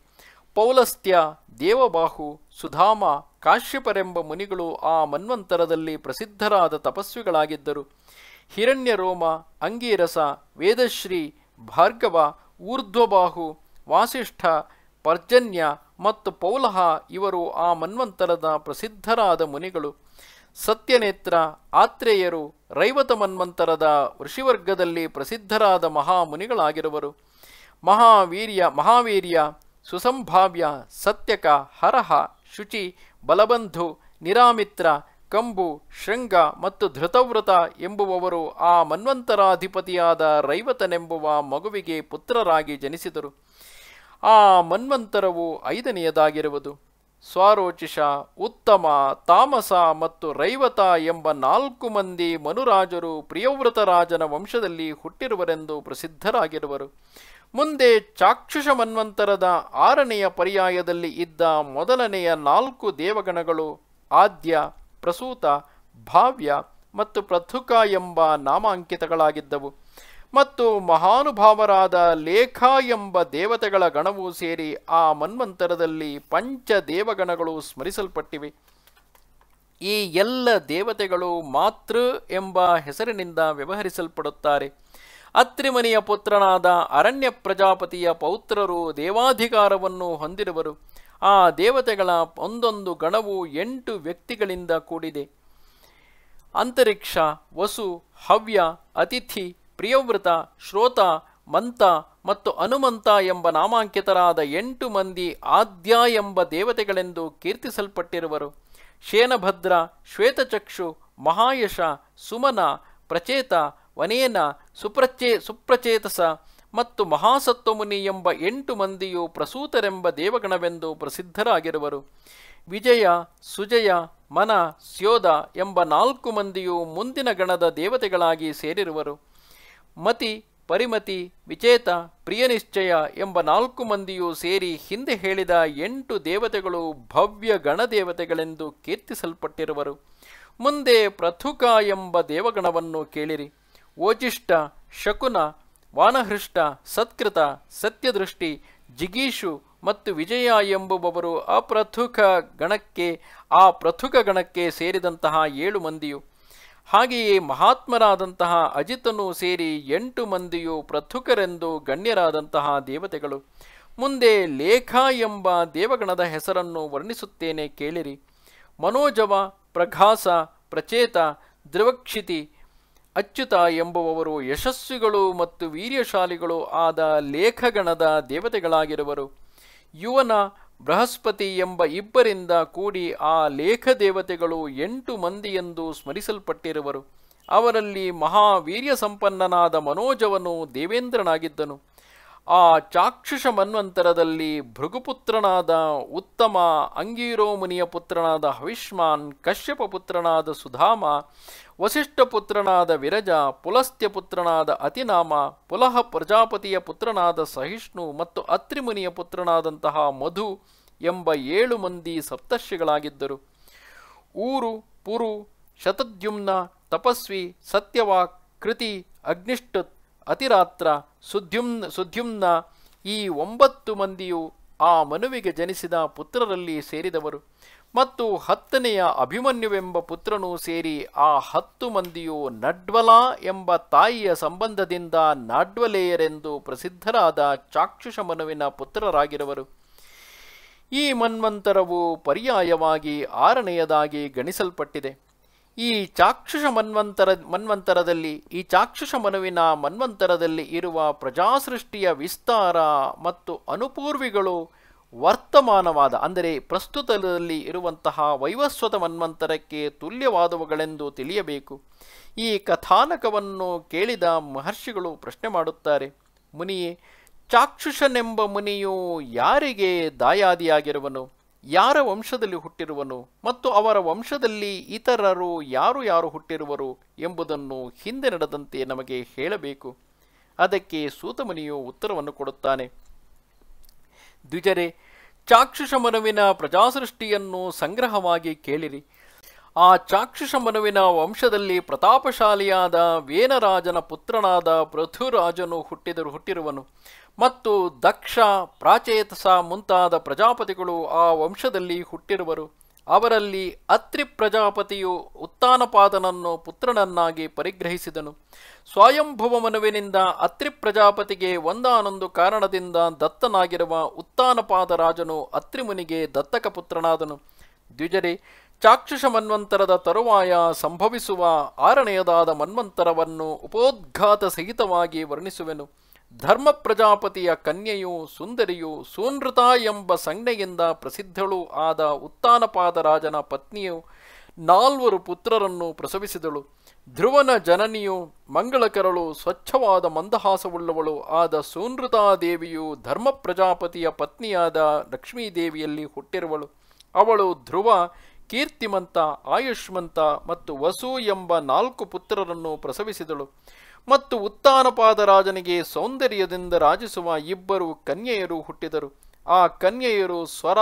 ಪೌಲಸ್ತ್ಯ ದೇವಬಾಹು ಸುಧಾಮ ಕಾಶ್ಯಪರೆಂಬ ಮುನಿಗಳು ಆ ಮನ್ವಂತರದಲ್ಲಿ ಪ್ರಸಿದ್ಧರಾದ ತಪಸ್ವಿಗಳಾಗಿದ್ದರು ಹಿರಣ್ಯರೋಮ ಅಂಗೀರಸ ವೇದಶ್ರೀ ಭಾರ್ಗವ ಊರ್ಧ್ವಬಾಹು ವಾಸಿಷ್ಠ ಪರ್ಜನ್ಯ ಮತ್ತು ಪೌಲಹ ಇವರು ಆ ಮನ್ವಂತರದ ಪ್ರಸಿದ್ಧರಾದ ಮುನಿಗಳು ಸತ್ಯನೇತ್ರ ಆತ್ರೇಯರು ರೈವತ ಮನ್ವಂತರದ ಋಷಿವರ್ಗದಲ್ಲಿ ಪ್ರಸಿದ್ಧರಾದ ಮಹಾಮುನಿಗಳಾಗಿರುವರು ಮಹಾವೀರ್ಯ ಮಹಾವೀರ್ಯ ಸುಸಂಭಾವ್ಯ ಸತ್ಯಕ ಹರಹ ಶುಚಿ ಬಲಬಂಧು ನಿರಾಮಿತ್ರ ಕಂಬು ಶೃಂಗ ಮತ್ತು ಧೃತವ್ರತ ಎಂಬುವವರು ಆ ಮನ್ವಂತರಾಧಿಪತಿಯಾದ ರೈವತನೆಂಬುವ ಮಗುವಿಗೆ ಪುತ್ರರಾಗಿ ಜನಿಸಿದರು ಆ ಮನ್ವಂತರವು ಐದನೆಯದಾಗಿರುವುದು ಸ್ವಾರೋಚಿಷ ಉತ್ತಮ ತಾಮಸ ಮತ್ತು ರೈವತ ಎಂಬ ನಾಲ್ಕು ಮಂದಿ ಮನುರಾಜರು ಪ್ರಿಯವ್ರತ ರಾಜನ ವಂಶದಲ್ಲಿ ಹುಟ್ಟಿರುವರೆಂದು ಪ್ರಸಿದ್ಧರಾಗಿರುವರು ಮುಂದೆ ಚಾಕ್ಷುಷ ಮನ್ವಂತರದ ಆರನೆಯ ಪರ್ಯಾಯದಲ್ಲಿ ಇದ್ದ ಮೊದಲನೆಯ ನಾಲ್ಕು ದೇವಗಣಗಳು ಆದ್ಯ ಪ್ರಸೂತ ಭಾವ್ಯ ಮತ್ತು ಪ್ರಥುಕ ಎಂಬ ನಾಮಾಂಕಿತಗಳಾಗಿದ್ದವು ಮತ್ತು ಮಹಾನುಭಾವರಾದ ಲೇಖ ಎಂಬ ದೇವತೆಗಳ ಗಣವು ಸೇರಿ ಆ ಮನ್ವಂತರದಲ್ಲಿ ಪಂಚ ದೇವಗಣಗಳು ಸ್ಮರಿಸಲ್ಪಟ್ಟಿವೆ ಈ ಎಲ್ಲ ದೇವತೆಗಳು ಮಾತೃ ಎಂಬ ಹೆಸರಿನಿಂದ ವ್ಯವಹರಿಸಲ್ಪಡುತ್ತಾರೆ ಅತ್ರಿಮನಿಯ ಪುತ್ರನಾದ ಅರಣ್ಯ ಪ್ರಜಾಪತಿಯ ಪೌತ್ರರು ದೇವಾಧಿಕಾರವನ್ನು ಹೊಂದಿರುವರು ಆ ದೇವತೆಗಳ ಒಂದೊಂದು ಗಣವು ಎಂಟು ವ್ಯಕ್ತಿಗಳಿಂದ ಕೂಡಿದೆ ಅಂತರಿಕ್ಷ ವಸು ಹವ್ಯ ಅತಿಥಿ ಪ್ರಿಯವೃತ ಶ್ರೋತ ಮಂತ ಮತ್ತು ಹನುಮಂತ ಎಂಬ ನಾಮಾಂಕಿತರಾದ ಎಂಟು ಮಂದಿ ಆದ್ಯ ಎಂಬ ದೇವತೆಗಳೆಂದು ಕೀರ್ತಿಸಲ್ಪಟ್ಟಿರುವರು ಶೇನಭದ್ರ ಶ್ವೇತಚಕ್ಷು ಮಹಾಯಶ ಸುಮನ ಪ್ರಚೇತ ವನೇನ ಸುಪ್ರಚೇ ಸುಪ್ರಚೇತಸ ಮತ್ತು ಮಹಾಸತ್ವಮುನಿ ಎಂಬ ಎಂಟು ಮಂದಿಯು ಪ್ರಸೂತರೆಂಬ ದೇವಗಣವೆಂದು ಪ್ರಸಿದ್ಧರಾಗಿರುವರು ವಿಜಯ ಸುಜಯ ಮನ ಸ್ಯೋದ ಎಂಬ ನಾಲ್ಕು ಮಂದಿಯು ಮುಂದಿನ ಗಣದ ದೇವತೆಗಳಾಗಿ ಸೇರಿರುವರು ಮತಿ ಪರಿಮತಿ ವಿಚೇತ ಪ್ರಿಯನಿಶ್ಚಯ ಎಂಬ ನಾಲ್ಕು ಮಂದಿಯೂ ಸೇರಿ ಹಿಂದೆ ಹೇಳಿದ ಎಂಟು ದೇವತೆಗಳು ಭವ್ಯ ಗಣದೇವತೆಗಳೆಂದು ಕೀರ್ತಿಸಲ್ಪಟ್ಟಿರುವರು ಮುಂದೆ ಪ್ರಥುಕ ಎಂಬ ದೇವಗಣವನ್ನು ಕೇಳಿರಿ ಓಜಿಷ್ಠ ಶಕುನ ವಾನಹೃಷ್ಟ ಸತ್ಕೃತ ಸತ್ಯದೃಷ್ಟಿ ಜಿಗೀಶು ಮತ್ತು ವಿಜಯ ಎಂಬುವವರು ಅಪ್ರಥುಕ ಗಣಕ್ಕೆ ಆ ಪ್ರಥುಕ ಗಣಕ್ಕೆ ಸೇರಿದಂತಹ ಏಳು ಮಂದಿಯು ಹಾಗೆಯೇ ಮಹಾತ್ಮರಾದಂತಹ ಅಜಿತನು ಸೇರಿ ಎಂಟು ಮಂದಿಯು ಪೃಥುಕರೆಂದು ಗಣ್ಯರಾದಂತಹ ದೇವತೆಗಳು ಮುಂದೆ ಲೇಖ ಎಂಬ ದೇವಗಣದ ಹೆಸರನ್ನು ವರ್ಣಿಸುತ್ತೇನೆ ಕೇಳಿರಿ ಮನೋಜವ ಪ್ರಘಾಸ ಪ್ರಚೇತ ಧ್ರುವಕ್ಷಿತಿ ಅಚ್ಯುತ ಎಂಬುವವರು ಯಶಸ್ವಿಗಳು ಮತ್ತು ವೀರ್ಯಶಾಲಿಗಳು ಆದ ಲೇಖಗಣದ ದೇವತೆಗಳಾಗಿರುವರು ಯುವನ ಬೃಹಸ್ಪತಿ ಎಂಬ ಇಬ್ಬರಿಂದ ಕೂಡಿ ಆ ಲೇಖ ದೇವತೆಗಳು ಎಂಟು ಮಂದಿಯೆಂದು ಸ್ಮರಿಸಲ್ಪಟ್ಟಿರುವರು ಅವರಲ್ಲಿ ಮಹಾವೀರ್ಯ ಸಂಪನ್ನನಾದ ಮನೋಜವನು ದೇವೇಂದ್ರನಾಗಿದ್ದನು ಆ ಚಾಕ್ಷುಷ ಮನ್ವಂತರದಲ್ಲಿ ಭೃಗುಪುತ್ರನಾದ ಉತ್ತಮ ಮುನಿಯ ಪುತ್ರನಾದ ಹವಿಷ್ಮಾನ್ ಕಶ್ಯಪ ಪುತ್ರನಾದ ಸುಧಾಮ ವಸಿಷ್ಠ ಪುತ್ರನಾದ ವಿರಜ ಪುಲಸ್ತ್ಯ ಪುತ್ರನಾದ ಅತಿನಾಮ ಪುಲಹ ಪ್ರಜಾಪತಿಯ ಪುತ್ರನಾದ ಸಹಿಷ್ಣು ಮತ್ತು ಅತ್ರಿಮುನಿಯ ಪುತ್ರನಾದಂತಹ ಮಧು ಎಂಬ ಏಳು ಮಂದಿ ಸಪ್ತರ್ಷಿಗಳಾಗಿದ್ದರು ಊರು ಪುರು ಶತದ್ಯುಮ್ನ ತಪಸ್ವಿ ಸತ್ಯವಾಕ್ ಕೃತಿ ಅಗ್ನಿಷ್ಠ ಅತಿರಾತ್ರ ಸುದ್ಯುಮ್ ಸುದ್ಯುಮ್ನ ಈ ಒಂಬತ್ತು ಮಂದಿಯು ಆ ಮನುವಿಗೆ ಜನಿಸಿದ ಪುತ್ರರಲ್ಲಿ ಸೇರಿದವರು ಮತ್ತು ಹತ್ತನೆಯ ಅಭಿಮನ್ಯುವೆಂಬ ಪುತ್ರನೂ ಸೇರಿ ಆ ಹತ್ತು ಮಂದಿಯು ನಡ್ವಲ ಎಂಬ ತಾಯಿಯ ಸಂಬಂಧದಿಂದ ನಾಡ್ವಲೇಯರೆಂದು ಪ್ರಸಿದ್ಧರಾದ ಚಾಕ್ಷುಷ ಮನುವಿನ ಪುತ್ರರಾಗಿರುವರು ಈ ಮನ್ವಂತರವು ಪರ್ಯಾಯವಾಗಿ ಆರನೆಯದಾಗಿ ಗಣಿಸಲ್ಪಟ್ಟಿದೆ ಈ ಚಾಕ್ಷುಷ ಮನ್ವಂತರ ಮನ್ವಂತರದಲ್ಲಿ ಈ ಚಾಕ್ಷುಷ ಮನುವಿನ ಮನ್ವಂತರದಲ್ಲಿ ಇರುವ ಪ್ರಜಾಸೃಷ್ಟಿಯ ವಿಸ್ತಾರ ಮತ್ತು ಅನುಪೂರ್ವಿಗಳು ವರ್ತಮಾನವಾದ ಅಂದರೆ ಪ್ರಸ್ತುತದಲ್ಲಿ ಇರುವಂತಹ ವೈವಸ್ವತ ಮನ್ವಂತರಕ್ಕೆ ತುಲ್ಯವಾದವುಗಳೆಂದು ತಿಳಿಯಬೇಕು ಈ ಕಥಾನಕವನ್ನು ಕೇಳಿದ ಮಹರ್ಷಿಗಳು ಪ್ರಶ್ನೆ ಮಾಡುತ್ತಾರೆ ಮುನಿಯೇ ಚಾಕ್ಷುಷನೆಂಬ ಮುನಿಯು ಯಾರಿಗೆ ದಾಯಾದಿಯಾಗಿರುವನು ಯಾರ ವಂಶದಲ್ಲಿ ಹುಟ್ಟಿರುವನು ಮತ್ತು ಅವರ ವಂಶದಲ್ಲಿ ಇತರರು ಯಾರು ಯಾರು ಹುಟ್ಟಿರುವರು ಎಂಬುದನ್ನು ಹಿಂದೆ ನಡೆದಂತೆ ನಮಗೆ ಹೇಳಬೇಕು ಅದಕ್ಕೆ ಸೂತಮುನಿಯು ಉತ್ತರವನ್ನು ಕೊಡುತ್ತಾನೆ ದ್ವಿಜರೆ ಚಾಕ್ಷುಷ ಮನುವಿನ ಪ್ರಜಾಸೃಷ್ಟಿಯನ್ನು ಸಂಗ್ರಹವಾಗಿ ಕೇಳಿರಿ ಆ ಚಾಕ್ಷುಷ ಮನುವಿನ ವಂಶದಲ್ಲಿ ಪ್ರತಾಪಶಾಲಿಯಾದ ವೇನರಾಜನ ಪುತ್ರನಾದ ಪೃಥುರಾಜನು ಹುಟ್ಟಿದರು ಹುಟ್ಟಿರುವನು ಮತ್ತು ದಕ್ಷ ಪ್ರಾಚೇತಸ ಮುಂತಾದ ಪ್ರಜಾಪತಿಗಳು ಆ ವಂಶದಲ್ಲಿ ಹುಟ್ಟಿರುವರು ಅವರಲ್ಲಿ ಅತ್ರಿ ಪ್ರಜಾಪತಿಯು ಉತ್ತಾನಪಾದನನ್ನು ಪುತ್ರನನ್ನಾಗಿ ಪರಿಗ್ರಹಿಸಿದನು ಸ್ವಯಂಭವ ಮನುವಿನಿಂದ ಅತ್ರಿ ಪ್ರಜಾಪತಿಗೆ ಒಂದಾನೊಂದು ಕಾರಣದಿಂದ ದತ್ತನಾಗಿರುವ ಉತ್ತಾನಪಾದ ರಾಜನು ಅತ್ರಿಮುನಿಗೆ ದತ್ತಕ ಪುತ್ರನಾದನು ದ್ವಿಜರಿ ಚಾಕ್ಷುಷ ಮನ್ವಂತರದ ತರುವಾಯ ಸಂಭವಿಸುವ ಆರನೆಯದಾದ ಮನ್ವಂತರವನ್ನು ಉಪೋದ್ಘಾತ ಸಹಿತವಾಗಿ ವರ್ಣಿಸುವೆನು ಧರ್ಮ ಪ್ರಜಾಪತಿಯ ಕನ್ಯೆಯು ಸುಂದರಿಯು ಎಂಬ ಸಂಜ್ಞೆಯಿಂದ ಪ್ರಸಿದ್ಧಳೂ ಆದ ರಾಜನ ಪತ್ನಿಯು ನಾಲ್ವರು ಪುತ್ರರನ್ನು ಪ್ರಸವಿಸಿದಳು ಧ್ರುವನ ಜನನಿಯು ಮಂಗಳಕರಳು ಸ್ವಚ್ಛವಾದ ಮಂದಹಾಸವುಳ್ಳವಳು ಆದ ಸೂನೃತಾದೇವಿಯು ಧರ್ಮ ಪ್ರಜಾಪತಿಯ ಪತ್ನಿಯಾದ ಲಕ್ಷ್ಮೀದೇವಿಯಲ್ಲಿ ಹುಟ್ಟಿರುವಳು ಅವಳು ಧ್ರುವ ಕೀರ್ತಿಮಂತ ಆಯುಷ್ಮಂತ ಮತ್ತು ವಸು ಎಂಬ ನಾಲ್ಕು ಪುತ್ರರನ್ನು ಪ್ರಸವಿಸಿದಳು ಮತ್ತು ಉತ್ತಾನಪಾದ ರಾಜನಿಗೆ ಸೌಂದರ್ಯದಿಂದ ರಾಜಿಸುವ ಇಬ್ಬರು ಕನ್ಯೆಯರು ಹುಟ್ಟಿದರು ಆ ಕನ್ಯೆಯರು ಸ್ವರ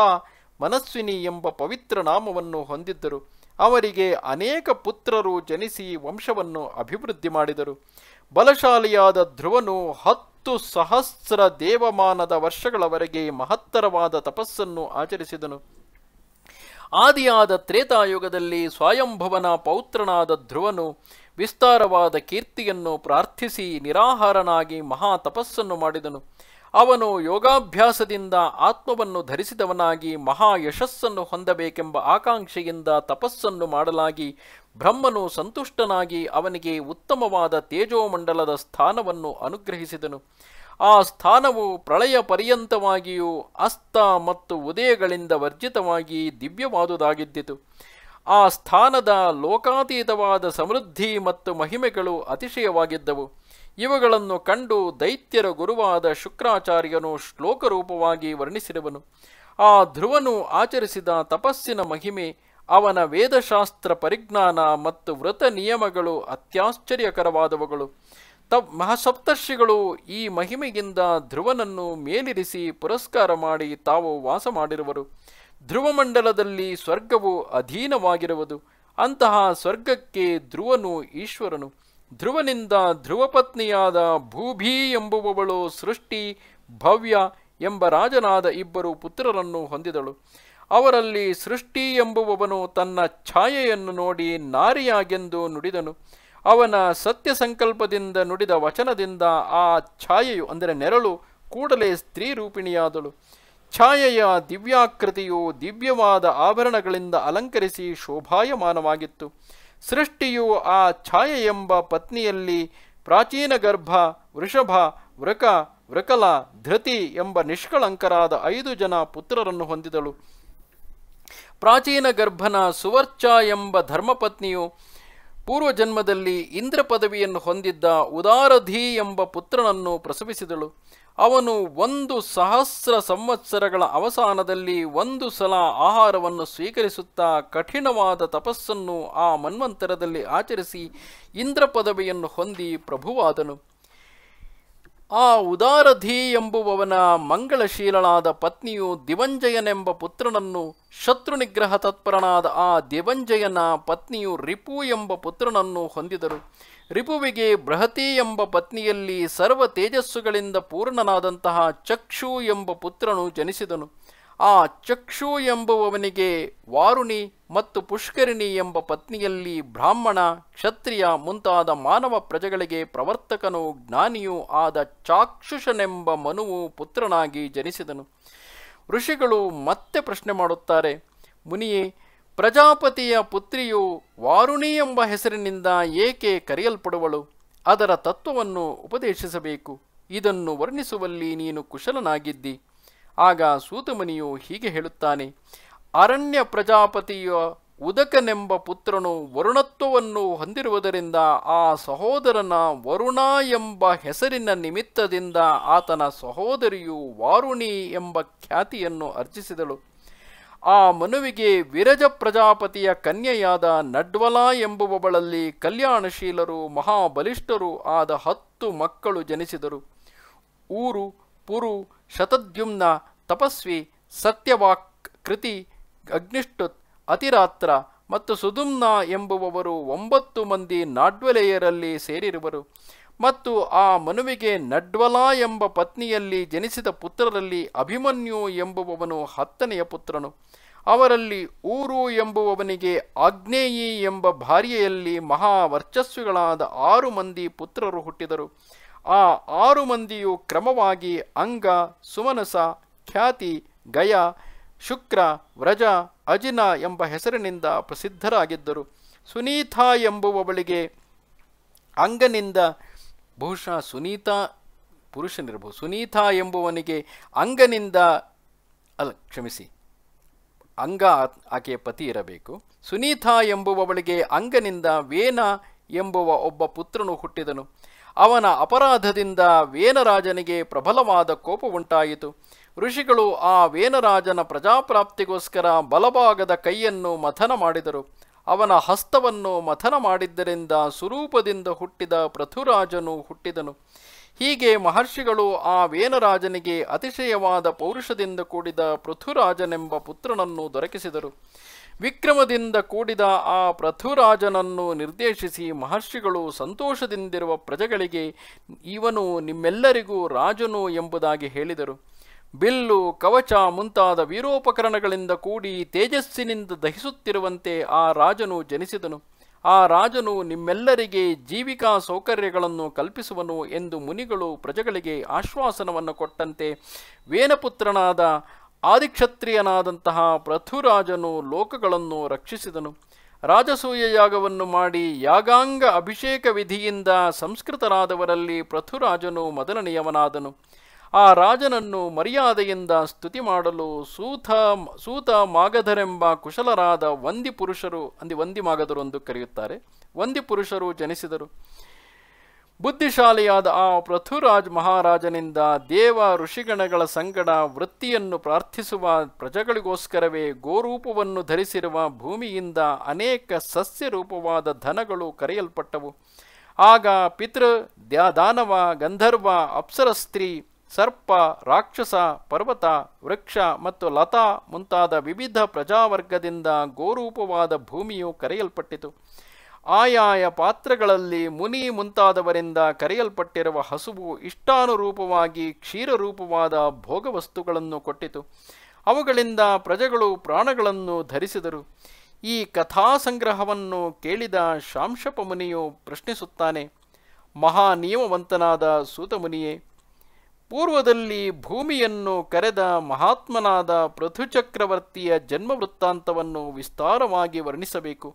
ಮನಸ್ವಿನಿ ಎಂಬ ಪವಿತ್ರ ನಾಮವನ್ನು ಹೊಂದಿದ್ದರು ಅವರಿಗೆ ಅನೇಕ ಪುತ್ರರು ಜನಿಸಿ ವಂಶವನ್ನು ಅಭಿವೃದ್ಧಿ ಮಾಡಿದರು ಬಲಶಾಲಿಯಾದ ಧ್ರುವನು ಹತ್ತು ಸಹಸ್ರ ದೇವಮಾನದ ವರ್ಷಗಳವರೆಗೆ ಮಹತ್ತರವಾದ ತಪಸ್ಸನ್ನು ಆಚರಿಸಿದನು ಆದಿಯಾದ ತ್ರೇತಾಯುಗದಲ್ಲಿ ಸ್ವಯಂಭವನ ಪೌತ್ರನಾದ ಧ್ರುವನು ವಿಸ್ತಾರವಾದ ಕೀರ್ತಿಯನ್ನು ಪ್ರಾರ್ಥಿಸಿ ನಿರಾಹಾರನಾಗಿ ಮಹಾ ತಪಸ್ಸನ್ನು ಮಾಡಿದನು ಅವನು ಯೋಗಾಭ್ಯಾಸದಿಂದ ಆತ್ಮವನ್ನು ಧರಿಸಿದವನಾಗಿ ಮಹಾ ಯಶಸ್ಸನ್ನು ಹೊಂದಬೇಕೆಂಬ ಆಕಾಂಕ್ಷೆಯಿಂದ ತಪಸ್ಸನ್ನು ಮಾಡಲಾಗಿ ಬ್ರಹ್ಮನು ಸಂತುಷ್ಟನಾಗಿ ಅವನಿಗೆ ಉತ್ತಮವಾದ ತೇಜೋಮಂಡಲದ ಸ್ಥಾನವನ್ನು ಅನುಗ್ರಹಿಸಿದನು ಆ ಸ್ಥಾನವು ಪ್ರಳಯ ಪರ್ಯಂತವಾಗಿಯೂ ಅಸ್ತ ಮತ್ತು ಉದಯಗಳಿಂದ ವರ್ಜಿತವಾಗಿ ದಿವ್ಯವಾದುದಾಗಿದ್ದಿತು ಆ ಸ್ಥಾನದ ಲೋಕಾತೀತವಾದ ಸಮೃದ್ಧಿ ಮತ್ತು ಮಹಿಮೆಗಳು ಅತಿಶಯವಾಗಿದ್ದವು ಇವುಗಳನ್ನು ಕಂಡು ದೈತ್ಯರ ಗುರುವಾದ ಶುಕ್ರಾಚಾರ್ಯನು ಶ್ಲೋಕರೂಪವಾಗಿ ವರ್ಣಿಸಿರುವನು ಆ ಧ್ರುವನು ಆಚರಿಸಿದ ತಪಸ್ಸಿನ ಮಹಿಮೆ ಅವನ ವೇದಶಾಸ್ತ್ರ ಪರಿಜ್ಞಾನ ಮತ್ತು ವ್ರತ ನಿಯಮಗಳು ಅತ್ಯಾಶ್ಚರ್ಯಕರವಾದವುಗಳು ತ ಮಹಾಸಪ್ತರ್ಷಿಗಳು ಈ ಮಹಿಮೆಗಿಂದ ಧ್ರುವನನ್ನು ಮೇಲಿರಿಸಿ ಪುರಸ್ಕಾರ ಮಾಡಿ ತಾವು ವಾಸ ಮಾಡಿರುವರು ಧ್ರುವಮಂಡಲದಲ್ಲಿ ಸ್ವರ್ಗವು ಅಧೀನವಾಗಿರುವುದು ಅಂತಹ ಸ್ವರ್ಗಕ್ಕೆ ಧ್ರುವನು ಈಶ್ವರನು ಧ್ರುವನಿಂದ ಧ್ರುವಪತ್ನಿಯಾದ ಭೂಭಿ ಎಂಬುವವಳು ಸೃಷ್ಟಿ ಭವ್ಯ ಎಂಬ ರಾಜನಾದ ಇಬ್ಬರು ಪುತ್ರರನ್ನು ಹೊಂದಿದಳು ಅವರಲ್ಲಿ ಸೃಷ್ಟಿ ಎಂಬುವವನು ತನ್ನ ಛಾಯೆಯನ್ನು ನೋಡಿ ನಾರಿಯಾಗೆಂದು ನುಡಿದನು ಅವನ ಸತ್ಯ ಸಂಕಲ್ಪದಿಂದ ನುಡಿದ ವಚನದಿಂದ ಆ ಛಾಯೆಯು ಅಂದರೆ ನೆರಳು ಕೂಡಲೇ ಸ್ತ್ರೀ ರೂಪಿಣಿಯಾದಳು ಛಾಯೆಯ ದಿವ್ಯಾಕೃತಿಯು ದಿವ್ಯವಾದ ಆಭರಣಗಳಿಂದ ಅಲಂಕರಿಸಿ ಶೋಭಾಯಮಾನವಾಗಿತ್ತು ಸೃಷ್ಟಿಯು ಆ ಛಾಯೆ ಎಂಬ ಪತ್ನಿಯಲ್ಲಿ ಪ್ರಾಚೀನ ಗರ್ಭ ವೃಷಭ ವೃಕ ವೃಕಲ ಧೃತಿ ಎಂಬ ನಿಷ್ಕಳಂಕರಾದ ಐದು ಜನ ಪುತ್ರರನ್ನು ಹೊಂದಿದಳು ಪ್ರಾಚೀನ ಗರ್ಭನ ಸುವರ್ಚ ಎಂಬ ಧರ್ಮಪತ್ನಿಯು ಜನ್ಮದಲ್ಲಿ ಇಂದ್ರ ಪದವಿಯನ್ನು ಹೊಂದಿದ್ದ ಉದಾರಧಿ ಎಂಬ ಪುತ್ರನನ್ನು ಪ್ರಸವಿಸಿದಳು ಅವನು ಒಂದು ಸಹಸ್ರ ಸಂವತ್ಸರಗಳ ಅವಸಾನದಲ್ಲಿ ಒಂದು ಸಲ ಆಹಾರವನ್ನು ಸ್ವೀಕರಿಸುತ್ತಾ ಕಠಿಣವಾದ ತಪಸ್ಸನ್ನು ಆ ಮನ್ವಂತರದಲ್ಲಿ ಆಚರಿಸಿ ಇಂದ್ರ ಪದವಿಯನ್ನು ಹೊಂದಿ ಪ್ರಭುವಾದನು ಆ ಉದಾರಧಿ ಎಂಬುವವನ ಮಂಗಳಶೀಲಳಾದ ಪತ್ನಿಯು ದಿವಂಜಯನೆಂಬ ಪುತ್ರನನ್ನು ಶತ್ರು ನಿಗ್ರಹ ತತ್ಪರನಾದ ಆ ದಿವಂಜಯನ ಪತ್ನಿಯು ರಿಪು ಎಂಬ ಪುತ್ರನನ್ನು ಹೊಂದಿದರು ರಿಪುವಿಗೆ ಬೃಹತಿ ಎಂಬ ಪತ್ನಿಯಲ್ಲಿ ಸರ್ವ ತೇಜಸ್ಸುಗಳಿಂದ ಪೂರ್ಣನಾದಂತಹ ಚಕ್ಷು ಎಂಬ ಪುತ್ರನು ಜನಿಸಿದನು ಆ ಚಕ್ಷು ಎಂಬುವವನಿಗೆ ವಾರುಣಿ ಮತ್ತು ಪುಷ್ಕರಿಣಿ ಎಂಬ ಪತ್ನಿಯಲ್ಲಿ ಬ್ರಾಹ್ಮಣ ಕ್ಷತ್ರಿಯ ಮುಂತಾದ ಮಾನವ ಪ್ರಜೆಗಳಿಗೆ ಪ್ರವರ್ತಕನೂ ಜ್ಞಾನಿಯೂ ಆದ ಚಾಕ್ಷುಷನೆಂಬ ಮನುವು ಪುತ್ರನಾಗಿ ಜನಿಸಿದನು ಋಷಿಗಳು ಮತ್ತೆ ಪ್ರಶ್ನೆ ಮಾಡುತ್ತಾರೆ ಮುನಿಯೇ ಪ್ರಜಾಪತಿಯ ಪುತ್ರಿಯು ವಾರುಣಿ ಎಂಬ ಹೆಸರಿನಿಂದ ಏಕೆ ಕರೆಯಲ್ಪಡುವಳು ಅದರ ತತ್ವವನ್ನು ಉಪದೇಶಿಸಬೇಕು ಇದನ್ನು ವರ್ಣಿಸುವಲ್ಲಿ ನೀನು ಕುಶಲನಾಗಿದ್ದಿ ಆಗ ಸೂತಮುನಿಯು ಹೀಗೆ ಹೇಳುತ್ತಾನೆ ಅರಣ್ಯ ಪ್ರಜಾಪತಿಯ ಉದಕನೆಂಬ ಪುತ್ರನು ವರುಣತ್ವವನ್ನು ಹೊಂದಿರುವುದರಿಂದ ಆ ಸಹೋದರನ ವರುಣ ಎಂಬ ಹೆಸರಿನ ನಿಮಿತ್ತದಿಂದ ಆತನ ಸಹೋದರಿಯು ವಾರುಣಿ ಎಂಬ ಖ್ಯಾತಿಯನ್ನು ಅರ್ಜಿಸಿದಳು ಆ ಮನುವಿಗೆ ವಿರಜ ಪ್ರಜಾಪತಿಯ ಕನ್ಯೆಯಾದ ನಡ್ವಲ ಎಂಬುವಳಲ್ಲಿ ಕಲ್ಯಾಣಶೀಲರು ಮಹಾಬಲಿಷ್ಠರು ಆದ ಹತ್ತು ಮಕ್ಕಳು ಜನಿಸಿದರು ಊರು ಪುರು ಶತದ್ಯುಮ್ನ ತಪಸ್ವಿ ಸತ್ಯವಾಕ್ ಕೃತಿ ಅಗ್ನಿಷ್ಠುತ್ ಅತಿರಾತ್ರ ಮತ್ತು ಸುದುಮ್ನ ಎಂಬುವವರು ಒಂಬತ್ತು ಮಂದಿ ನಾಡ್ವಲೆಯರಲ್ಲಿ ಸೇರಿರುವರು ಮತ್ತು ಆ ಮನುವಿಗೆ ನಡ್ವಲಾ ಎಂಬ ಪತ್ನಿಯಲ್ಲಿ ಜನಿಸಿದ ಪುತ್ರರಲ್ಲಿ ಅಭಿಮನ್ಯು ಎಂಬುವವನು ಹತ್ತನೆಯ ಪುತ್ರನು ಅವರಲ್ಲಿ ಊರು ಎಂಬುವವನಿಗೆ ಆಗ್ನೇಯಿ ಎಂಬ ಭಾರ್ಯೆಯಲ್ಲಿ ಮಹಾವರ್ಚಸ್ವಿಗಳಾದ ಆರು ಮಂದಿ ಪುತ್ರರು ಹುಟ್ಟಿದರು ಆ ಆರು ಮಂದಿಯು ಕ್ರಮವಾಗಿ ಅಂಗ ಸುಮನಸ ಖ್ಯಾತಿ ಗಯ ಶುಕ್ರ ವ್ರಜ ಅಜಿನ ಎಂಬ ಹೆಸರಿನಿಂದ ಪ್ರಸಿದ್ಧರಾಗಿದ್ದರು ಸುನೀತಾ ಎಂಬುವವಳಿಗೆ ಅಂಗನಿಂದ ಬಹುಶಃ ಸುನೀತಾ ಪುರುಷನಿರಬಹುದು ಸುನೀತಾ ಎಂಬುವನಿಗೆ ಅಂಗನಿಂದ ಅಲ್ಲ ಕ್ಷಮಿಸಿ ಅಂಗ ಆಕೆಯ ಪತಿ ಇರಬೇಕು ಸುನೀತಾ ಎಂಬುವವಳಿಗೆ ಅಂಗನಿಂದ ವೇನ ಎಂಬುವ ಒಬ್ಬ ಪುತ್ರನು ಹುಟ್ಟಿದನು ಅವನ ಅಪರಾಧದಿಂದ ವೇನರಾಜನಿಗೆ ಪ್ರಬಲವಾದ ಉಂಟಾಯಿತು ಋಷಿಗಳು ಆ ವೇನರಾಜನ ಪ್ರಜಾಪ್ರಾಪ್ತಿಗೋಸ್ಕರ ಬಲಭಾಗದ ಕೈಯನ್ನು ಮಥನ ಮಾಡಿದರು ಅವನ ಹಸ್ತವನ್ನು ಮಥನ ಮಾಡಿದ್ದರಿಂದ ಸ್ವರೂಪದಿಂದ ಹುಟ್ಟಿದ ಪೃಥುರಾಜನು ಹುಟ್ಟಿದನು ಹೀಗೆ ಮಹರ್ಷಿಗಳು ಆ ವೇನರಾಜನಿಗೆ ಅತಿಶಯವಾದ ಪೌರುಷದಿಂದ ಕೂಡಿದ ಪೃಥುರಾಜನೆಂಬ ಪುತ್ರನನ್ನು ದೊರಕಿಸಿದರು ವಿಕ್ರಮದಿಂದ ಕೂಡಿದ ಆ ಪೃಥುರಾಜನನ್ನು ನಿರ್ದೇಶಿಸಿ ಮಹರ್ಷಿಗಳು ಸಂತೋಷದಿಂದಿರುವ ಪ್ರಜೆಗಳಿಗೆ ಇವನು ನಿಮ್ಮೆಲ್ಲರಿಗೂ ರಾಜನು ಎಂಬುದಾಗಿ ಹೇಳಿದರು ಬಿಲ್ಲು ಕವಚ ಮುಂತಾದ ವೀರೋಪಕರಣಗಳಿಂದ ಕೂಡಿ ತೇಜಸ್ಸಿನಿಂದ ದಹಿಸುತ್ತಿರುವಂತೆ ಆ ರಾಜನು ಜನಿಸಿದನು ಆ ರಾಜನು ನಿಮ್ಮೆಲ್ಲರಿಗೆ ಜೀವಿಕಾ ಸೌಕರ್ಯಗಳನ್ನು ಕಲ್ಪಿಸುವನು ಎಂದು ಮುನಿಗಳು ಪ್ರಜೆಗಳಿಗೆ ಆಶ್ವಾಸನವನ್ನು ಕೊಟ್ಟಂತೆ ವೇನಪುತ್ರನಾದ ಆದಿಕ್ಷತ್ರಿಯನಾದಂತಹ ಪೃಥುರಾಜನು ಲೋಕಗಳನ್ನು ರಕ್ಷಿಸಿದನು ರಾಜಸೂಯ ಯಾಗವನ್ನು ಮಾಡಿ ಯಾಗಾಂಗ ಅಭಿಷೇಕ ವಿಧಿಯಿಂದ ಸಂಸ್ಕೃತರಾದವರಲ್ಲಿ ಪೃಥುರಾಜನು ಮೊದಲನೆಯವನಾದನು ಆ ರಾಜನನ್ನು ಮರ್ಯಾದೆಯಿಂದ ಸ್ತುತಿ ಮಾಡಲು ಸೂತ ಸೂತ ಮಾಗಧರೆಂಬ ಕುಶಲರಾದ ವಂದಿ ಪುರುಷರು ಅಂದಿ ವಂದಿ ಮಾಗಧರು ಎಂದು ಕರೆಯುತ್ತಾರೆ ವಂದಿ ಪುರುಷರು ಜನಿಸಿದರು ಬುದ್ಧಿಶಾಲಿಯಾದ ಆ ಪೃಥುರಾಜ್ ಮಹಾರಾಜನಿಂದ ದೇವ ಋಷಿಗಣಗಳ ಸಂಗಡ ವೃತ್ತಿಯನ್ನು ಪ್ರಾರ್ಥಿಸುವ ಪ್ರಜೆಗಳಿಗೋಸ್ಕರವೇ ಗೋರೂಪವನ್ನು ಧರಿಸಿರುವ ಭೂಮಿಯಿಂದ ಅನೇಕ ಸಸ್ಯರೂಪವಾದ ಧನಗಳು ಕರೆಯಲ್ಪಟ್ಟವು ಆಗ ಪಿತೃ ದಾನವ ಗಂಧರ್ವ ಅಪ್ಸರಸ್ತ್ರೀ ಸರ್ಪ ರಾಕ್ಷಸ ಪರ್ವತ ವೃಕ್ಷ ಮತ್ತು ಲತಾ ಮುಂತಾದ ವಿವಿಧ ಪ್ರಜಾವರ್ಗದಿಂದ ಗೋರೂಪವಾದ ಭೂಮಿಯು ಕರೆಯಲ್ಪಟ್ಟಿತು ಆಯಾಯ ಪಾತ್ರಗಳಲ್ಲಿ ಮುನಿ ಮುಂತಾದವರಿಂದ ಕರೆಯಲ್ಪಟ್ಟಿರುವ ಹಸುವು ಇಷ್ಟಾನುರೂಪವಾಗಿ ಕ್ಷೀರರೂಪವಾದ ಭೋಗವಸ್ತುಗಳನ್ನು ಕೊಟ್ಟಿತು ಅವುಗಳಿಂದ ಪ್ರಜೆಗಳು ಪ್ರಾಣಗಳನ್ನು ಧರಿಸಿದರು ಈ ಕಥಾಸಂಗ್ರಹವನ್ನು ಕೇಳಿದ ಶಾಂಶಪ ಮುನಿಯು ಪ್ರಶ್ನಿಸುತ್ತಾನೆ ಮಹಾನಿಯಮವಂತನಾದ ಸೂತಮುನಿಯೇ ಪೂರ್ವದಲ್ಲಿ ಭೂಮಿಯನ್ನು ಕರೆದ ಮಹಾತ್ಮನಾದ ಪೃಥುಚಕ್ರವರ್ತಿಯ ಜನ್ಮವೃತ್ತಾಂತವನ್ನು ವಿಸ್ತಾರವಾಗಿ ವರ್ಣಿಸಬೇಕು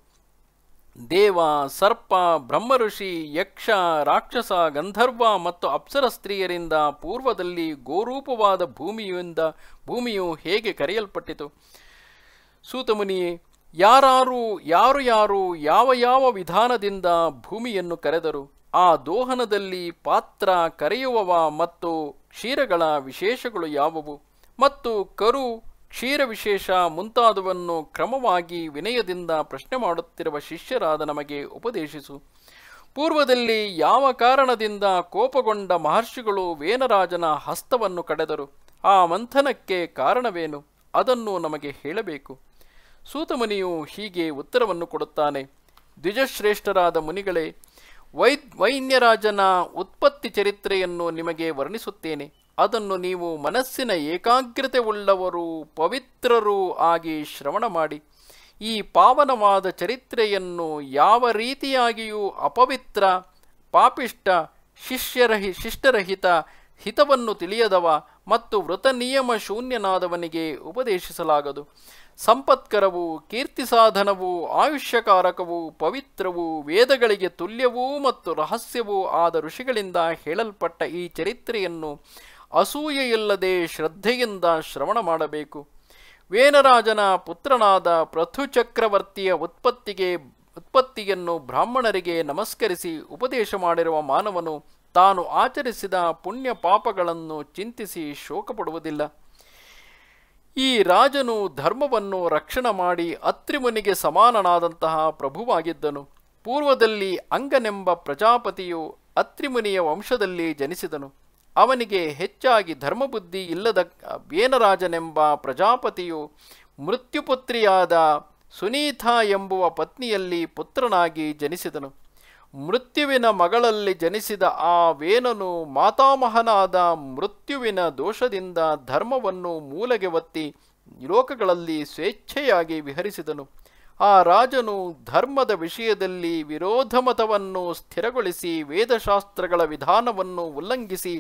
ದೇವ ಸರ್ಪ ಬ್ರಹ್ಮಋಷಿ ಯಕ್ಷ ರಾಕ್ಷಸ ಗಂಧರ್ವ ಮತ್ತು ಅಪ್ಸರ ಸ್ತ್ರೀಯರಿಂದ ಪೂರ್ವದಲ್ಲಿ ಗೋರೂಪವಾದ ಭೂಮಿಯಿಂದ ಭೂಮಿಯು ಹೇಗೆ ಕರೆಯಲ್ಪಟ್ಟಿತು ಸೂತಮುನಿಯೇ ಯಾರಾರು ಯಾರು ಯಾರು ಯಾವ ಯಾವ ವಿಧಾನದಿಂದ ಭೂಮಿಯನ್ನು ಕರೆದರು ಆ ದೋಹನದಲ್ಲಿ ಪಾತ್ರ ಕರೆಯುವವ ಮತ್ತು ಕ್ಷೀರಗಳ ವಿಶೇಷಗಳು ಯಾವುವು ಮತ್ತು ಕರು ಕ್ಷೀರವಿಶೇಷ ವಿಶೇಷ ಮುಂತಾದವನ್ನು ಕ್ರಮವಾಗಿ ವಿನಯದಿಂದ ಪ್ರಶ್ನೆ ಮಾಡುತ್ತಿರುವ ಶಿಷ್ಯರಾದ ನಮಗೆ ಉಪದೇಶಿಸು ಪೂರ್ವದಲ್ಲಿ ಯಾವ ಕಾರಣದಿಂದ ಕೋಪಗೊಂಡ ಮಹರ್ಷಿಗಳು ವೇನರಾಜನ ಹಸ್ತವನ್ನು ಕಡೆದರು ಆ ಮಂಥನಕ್ಕೆ ಕಾರಣವೇನು ಅದನ್ನು ನಮಗೆ ಹೇಳಬೇಕು ಸೂತಮುನಿಯು ಹೀಗೆ ಉತ್ತರವನ್ನು ಕೊಡುತ್ತಾನೆ ದ್ವಿಜಶ್ರೇಷ್ಠರಾದ ಮುನಿಗಳೇ ವೈ ವೈನ್ಯರಾಜನ ಉತ್ಪತ್ತಿ ಚರಿತ್ರೆಯನ್ನು ನಿಮಗೆ ವರ್ಣಿಸುತ್ತೇನೆ ಅದನ್ನು ನೀವು ಮನಸ್ಸಿನ ಏಕಾಗ್ರತೆ ಉಳ್ಳವರು ಪವಿತ್ರರೂ ಆಗಿ ಶ್ರವಣ ಮಾಡಿ ಈ ಪಾವನವಾದ ಚರಿತ್ರೆಯನ್ನು ಯಾವ ರೀತಿಯಾಗಿಯೂ ಅಪವಿತ್ರ ಪಾಪಿಷ್ಟ ಶಿಷ್ಯರಹಿ ಶಿಷ್ಟರಹಿತ ಹಿತವನ್ನು ತಿಳಿಯದವ ಮತ್ತು ವೃತ ನಿಯಮ ಶೂನ್ಯನಾದವನಿಗೆ ಉಪದೇಶಿಸಲಾಗದು ಸಂಪತ್ಕರವು ಕೀರ್ತಿ ಸಾಧನವು ಆಯುಷ್ಯಕಾರಕವು ಪವಿತ್ರವು ವೇದಗಳಿಗೆ ತುಲ್ಯವೂ ಮತ್ತು ರಹಸ್ಯವೂ ಆದ ಋಷಿಗಳಿಂದ ಹೇಳಲ್ಪಟ್ಟ ಈ ಚರಿತ್ರೆಯನ್ನು ಅಸೂಯೆಯಿಲ್ಲದೆ ಶ್ರದ್ಧೆಯಿಂದ ಶ್ರವಣ ಮಾಡಬೇಕು ವೇನರಾಜನ ಪುತ್ರನಾದ ಪೃಥು ಚಕ್ರವರ್ತಿಯ ಉತ್ಪತ್ತಿಗೆ ಉತ್ಪತ್ತಿಯನ್ನು ಬ್ರಾಹ್ಮಣರಿಗೆ ನಮಸ್ಕರಿಸಿ ಉಪದೇಶ ಮಾಡಿರುವ ಮಾನವನು ತಾನು ಆಚರಿಸಿದ ಪುಣ್ಯ ಪಾಪಗಳನ್ನು ಚಿಂತಿಸಿ ಶೋಕಪಡುವುದಿಲ್ಲ ಈ ರಾಜನು ಧರ್ಮವನ್ನು ರಕ್ಷಣೆ ಮಾಡಿ ಅತ್ರಿಮುನಿಗೆ ಸಮಾನನಾದಂತಹ ಪ್ರಭುವಾಗಿದ್ದನು ಪೂರ್ವದಲ್ಲಿ ಅಂಗನೆಂಬ ಪ್ರಜಾಪತಿಯು ಅತ್ರಿಮುನಿಯ ವಂಶದಲ್ಲಿ ಜನಿಸಿದನು ಅವನಿಗೆ ಹೆಚ್ಚಾಗಿ ಧರ್ಮಬುದ್ಧಿ ಇಲ್ಲದ ವೇನರಾಜನೆಂಬ ಪ್ರಜಾಪತಿಯು ಮೃತ್ಯುಪುತ್ರಿಯಾದ ಸುನೀತಾ ಎಂಬುವ ಪತ್ನಿಯಲ್ಲಿ ಪುತ್ರನಾಗಿ ಜನಿಸಿದನು ಮೃತ್ಯುವಿನ ಮಗಳಲ್ಲಿ ಜನಿಸಿದ ಆ ವೇನನು ಮಾತಾಮಹನಾದ ಮೃತ್ಯುವಿನ ದೋಷದಿಂದ ಧರ್ಮವನ್ನು ಮೂಲೆಗೆ ಒತ್ತಿ ಲೋಕಗಳಲ್ಲಿ ಸ್ವೇಚ್ಛೆಯಾಗಿ ವಿಹರಿಸಿದನು ಆ ರಾಜನು ಧರ್ಮದ ವಿಷಯದಲ್ಲಿ ವಿರೋಧ ಮತವನ್ನು ಸ್ಥಿರಗೊಳಿಸಿ ವೇದಶಾಸ್ತ್ರಗಳ ವಿಧಾನವನ್ನು ಉಲ್ಲಂಘಿಸಿ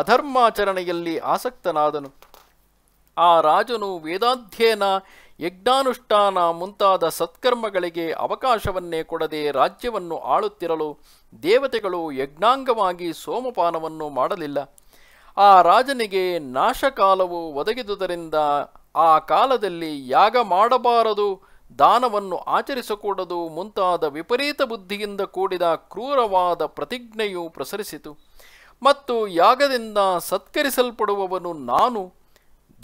ಅಧರ್ಮಾಚರಣೆಯಲ್ಲಿ ಆಸಕ್ತನಾದನು ಆ ರಾಜನು ವೇದಾಧ್ಯಯನ ಯಜ್ಞಾನುಷ್ಠಾನ ಮುಂತಾದ ಸತ್ಕರ್ಮಗಳಿಗೆ ಅವಕಾಶವನ್ನೇ ಕೊಡದೆ ರಾಜ್ಯವನ್ನು ಆಳುತ್ತಿರಲು ದೇವತೆಗಳು ಯಜ್ಞಾಂಗವಾಗಿ ಸೋಮಪಾನವನ್ನು ಮಾಡಲಿಲ್ಲ ಆ ರಾಜನಿಗೆ ನಾಶಕಾಲವು ಒದಗಿದುದರಿಂದ ಆ ಕಾಲದಲ್ಲಿ ಯಾಗ ಮಾಡಬಾರದು ದಾನವನ್ನು ಆಚರಿಸಕೂಡದು ಮುಂತಾದ ವಿಪರೀತ ಬುದ್ಧಿಯಿಂದ ಕೂಡಿದ ಕ್ರೂರವಾದ ಪ್ರತಿಜ್ಞೆಯು ಪ್ರಸರಿಸಿತು ಮತ್ತು ಯಾಗದಿಂದ ಸತ್ಕರಿಸಲ್ಪಡುವವನು ನಾನು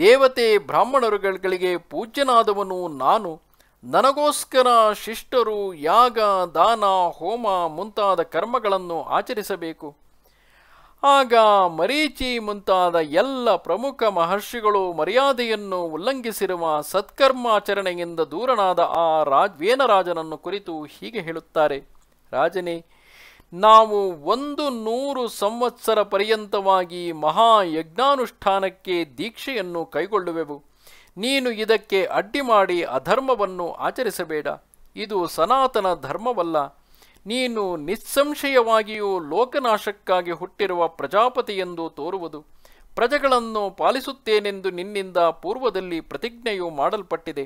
ದೇವತೆ ಬ್ರಾಹ್ಮಣರುಗಳಿಗೆ ಪೂಜ್ಯನಾದವನು ನಾನು ನನಗೋಸ್ಕರ ಶಿಷ್ಟರು ಯಾಗ ದಾನ ಹೋಮ ಮುಂತಾದ ಕರ್ಮಗಳನ್ನು ಆಚರಿಸಬೇಕು ಆಗ ಮರೀಚಿ ಮುಂತಾದ ಎಲ್ಲ ಪ್ರಮುಖ ಮಹರ್ಷಿಗಳು ಮರ್ಯಾದೆಯನ್ನು ಉಲ್ಲಂಘಿಸಿರುವ ಸತ್ಕರ್ಮಾಚರಣೆಯಿಂದ ದೂರನಾದ ಆ ವೇನರಾಜನನ್ನು ಕುರಿತು ಹೀಗೆ ಹೇಳುತ್ತಾರೆ ರಾಜನೇ ನಾವು ಒಂದು ನೂರು ಸಂವತ್ಸರ ಪರ್ಯಂತವಾಗಿ ಮಹಾಯಜ್ಞಾನುಷ್ಠಾನಕ್ಕೆ ದೀಕ್ಷೆಯನ್ನು ಕೈಗೊಳ್ಳುವೆವು ನೀನು ಇದಕ್ಕೆ ಅಡ್ಡಿ ಮಾಡಿ ಅಧರ್ಮವನ್ನು ಆಚರಿಸಬೇಡ ಇದು ಸನಾತನ ಧರ್ಮವಲ್ಲ ನೀನು ನಿಸ್ಸಂಶಯವಾಗಿಯೂ ಲೋಕನಾಶಕ್ಕಾಗಿ ಹುಟ್ಟಿರುವ ಪ್ರಜಾಪತಿಯೆಂದು ತೋರುವುದು ಪ್ರಜೆಗಳನ್ನು ಪಾಲಿಸುತ್ತೇನೆಂದು ನಿನ್ನಿಂದ ಪೂರ್ವದಲ್ಲಿ ಪ್ರತಿಜ್ಞೆಯು ಮಾಡಲ್ಪಟ್ಟಿದೆ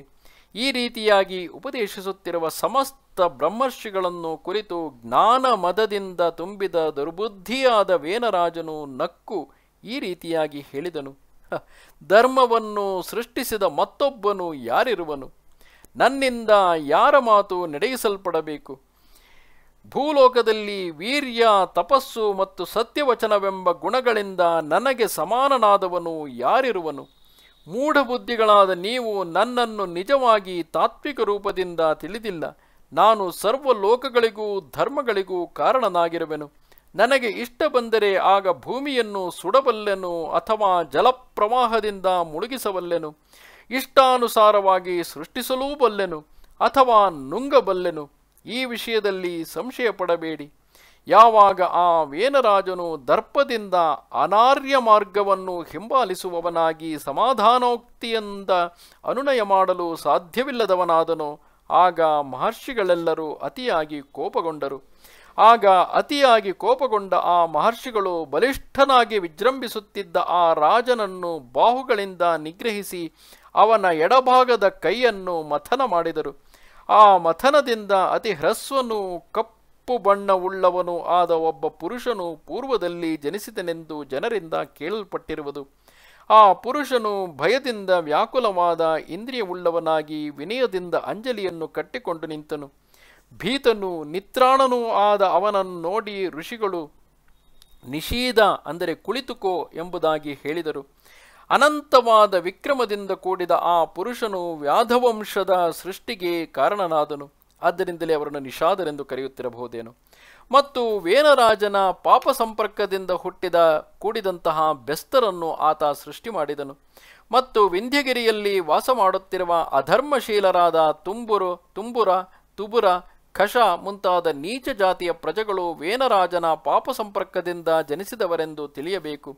ಈ ರೀತಿಯಾಗಿ ಉಪದೇಶಿಸುತ್ತಿರುವ ಸಮಸ್ತ ಬ್ರಹ್ಮರ್ಷಿಗಳನ್ನು ಕುರಿತು ಜ್ಞಾನ ಮದದಿಂದ ತುಂಬಿದ ದುರ್ಬುದ್ಧಿಯಾದ ವೇನರಾಜನು ನಕ್ಕು ಈ ರೀತಿಯಾಗಿ ಹೇಳಿದನು ಧರ್ಮವನ್ನು ಸೃಷ್ಟಿಸಿದ ಮತ್ತೊಬ್ಬನು ಯಾರಿರುವನು ನನ್ನಿಂದ ಯಾರ ಮಾತು ನಡೆಯಿಸಲ್ಪಡಬೇಕು ಭೂಲೋಕದಲ್ಲಿ ವೀರ್ಯ ತಪಸ್ಸು ಮತ್ತು ಸತ್ಯವಚನವೆಂಬ ಗುಣಗಳಿಂದ ನನಗೆ ಸಮಾನನಾದವನು ಯಾರಿರುವನು ಮೂಢಬುದ್ಧಿಗಳಾದ ನೀವು ನನ್ನನ್ನು ನಿಜವಾಗಿ ತಾತ್ವಿಕ ರೂಪದಿಂದ ತಿಳಿದಿಲ್ಲ ನಾನು ಸರ್ವ ಲೋಕಗಳಿಗೂ ಧರ್ಮಗಳಿಗೂ ಕಾರಣನಾಗಿರುವೆನು ನನಗೆ ಇಷ್ಟ ಬಂದರೆ ಆಗ ಭೂಮಿಯನ್ನು ಸುಡಬಲ್ಲೆನು ಅಥವಾ ಜಲಪ್ರವಾಹದಿಂದ ಮುಳುಗಿಸಬಲ್ಲೆನು ಇಷ್ಟಾನುಸಾರವಾಗಿ ಸೃಷ್ಟಿಸಲೂ ಬಲ್ಲೆನು ಅಥವಾ ನುಂಗಬಲ್ಲೆನು ಈ ವಿಷಯದಲ್ಲಿ ಸಂಶಯ ಪಡಬೇಡಿ ಯಾವಾಗ ಆ ವೇನರಾಜನು ದರ್ಪದಿಂದ ಅನಾರ್ಯ ಮಾರ್ಗವನ್ನು ಹಿಂಬಾಲಿಸುವವನಾಗಿ ಸಮಾಧಾನೋಕ್ತಿಯಿಂದ ಅನುನಯ ಮಾಡಲು ಸಾಧ್ಯವಿಲ್ಲದವನಾದನು ಆಗ ಮಹರ್ಷಿಗಳೆಲ್ಲರೂ ಅತಿಯಾಗಿ ಕೋಪಗೊಂಡರು ಆಗ ಅತಿಯಾಗಿ ಕೋಪಗೊಂಡ ಆ ಮಹರ್ಷಿಗಳು ಬಲಿಷ್ಠನಾಗಿ ವಿಜೃಂಭಿಸುತ್ತಿದ್ದ ಆ ರಾಜನನ್ನು ಬಾಹುಗಳಿಂದ ನಿಗ್ರಹಿಸಿ ಅವನ ಎಡಭಾಗದ ಕೈಯನ್ನು ಮಥನ ಮಾಡಿದರು ಆ ಮಥನದಿಂದ ಅತಿ ಹ್ರಸ್ವನು ಕಪ್ಪು ಬಣ್ಣವುಳ್ಳವನು ಆದ ಒಬ್ಬ ಪುರುಷನು ಪೂರ್ವದಲ್ಲಿ ಜನಿಸಿದನೆಂದು ಜನರಿಂದ ಕೇಳಲ್ಪಟ್ಟಿರುವುದು ಆ ಪುರುಷನು ಭಯದಿಂದ ವ್ಯಾಕುಲವಾದ ಇಂದ್ರಿಯವುಳ್ಳವನಾಗಿ ವಿನಯದಿಂದ ಅಂಜಲಿಯನ್ನು ಕಟ್ಟಿಕೊಂಡು ನಿಂತನು ಭೀತನು ನಿತ್ರಾಣನೂ ಆದ ಅವನನ್ನು ನೋಡಿ ಋಷಿಗಳು ನಿಷೀದ ಅಂದರೆ ಕುಳಿತುಕೋ ಎಂಬುದಾಗಿ ಹೇಳಿದರು ಅನಂತವಾದ ವಿಕ್ರಮದಿಂದ ಕೂಡಿದ ಆ ಪುರುಷನು ವ್ಯಾಧವಂಶದ ಸೃಷ್ಟಿಗೆ ಕಾರಣನಾದನು ಆದ್ದರಿಂದಲೇ ಅವರನ್ನು ನಿಷಾದರೆಂದು ಕರೆಯುತ್ತಿರಬಹುದೇನು ಮತ್ತು ವೇನರಾಜನ ಪಾಪ ಸಂಪರ್ಕದಿಂದ ಹುಟ್ಟಿದ ಕೂಡಿದಂತಹ ಬೆಸ್ತರನ್ನು ಆತ ಸೃಷ್ಟಿ ಮಾಡಿದನು ಮತ್ತು ವಿಂಧ್ಯಗಿರಿಯಲ್ಲಿ ವಾಸ ಮಾಡುತ್ತಿರುವ ಅಧರ್ಮಶೀಲರಾದ ತುಂಬುರು ತುಂಬುರ ತುಬುರ ಖಶ ಮುಂತಾದ ನೀಚ ಜಾತಿಯ ಪ್ರಜೆಗಳು ವೇನರಾಜನ ಪಾಪ ಸಂಪರ್ಕದಿಂದ ಜನಿಸಿದವರೆಂದು ತಿಳಿಯಬೇಕು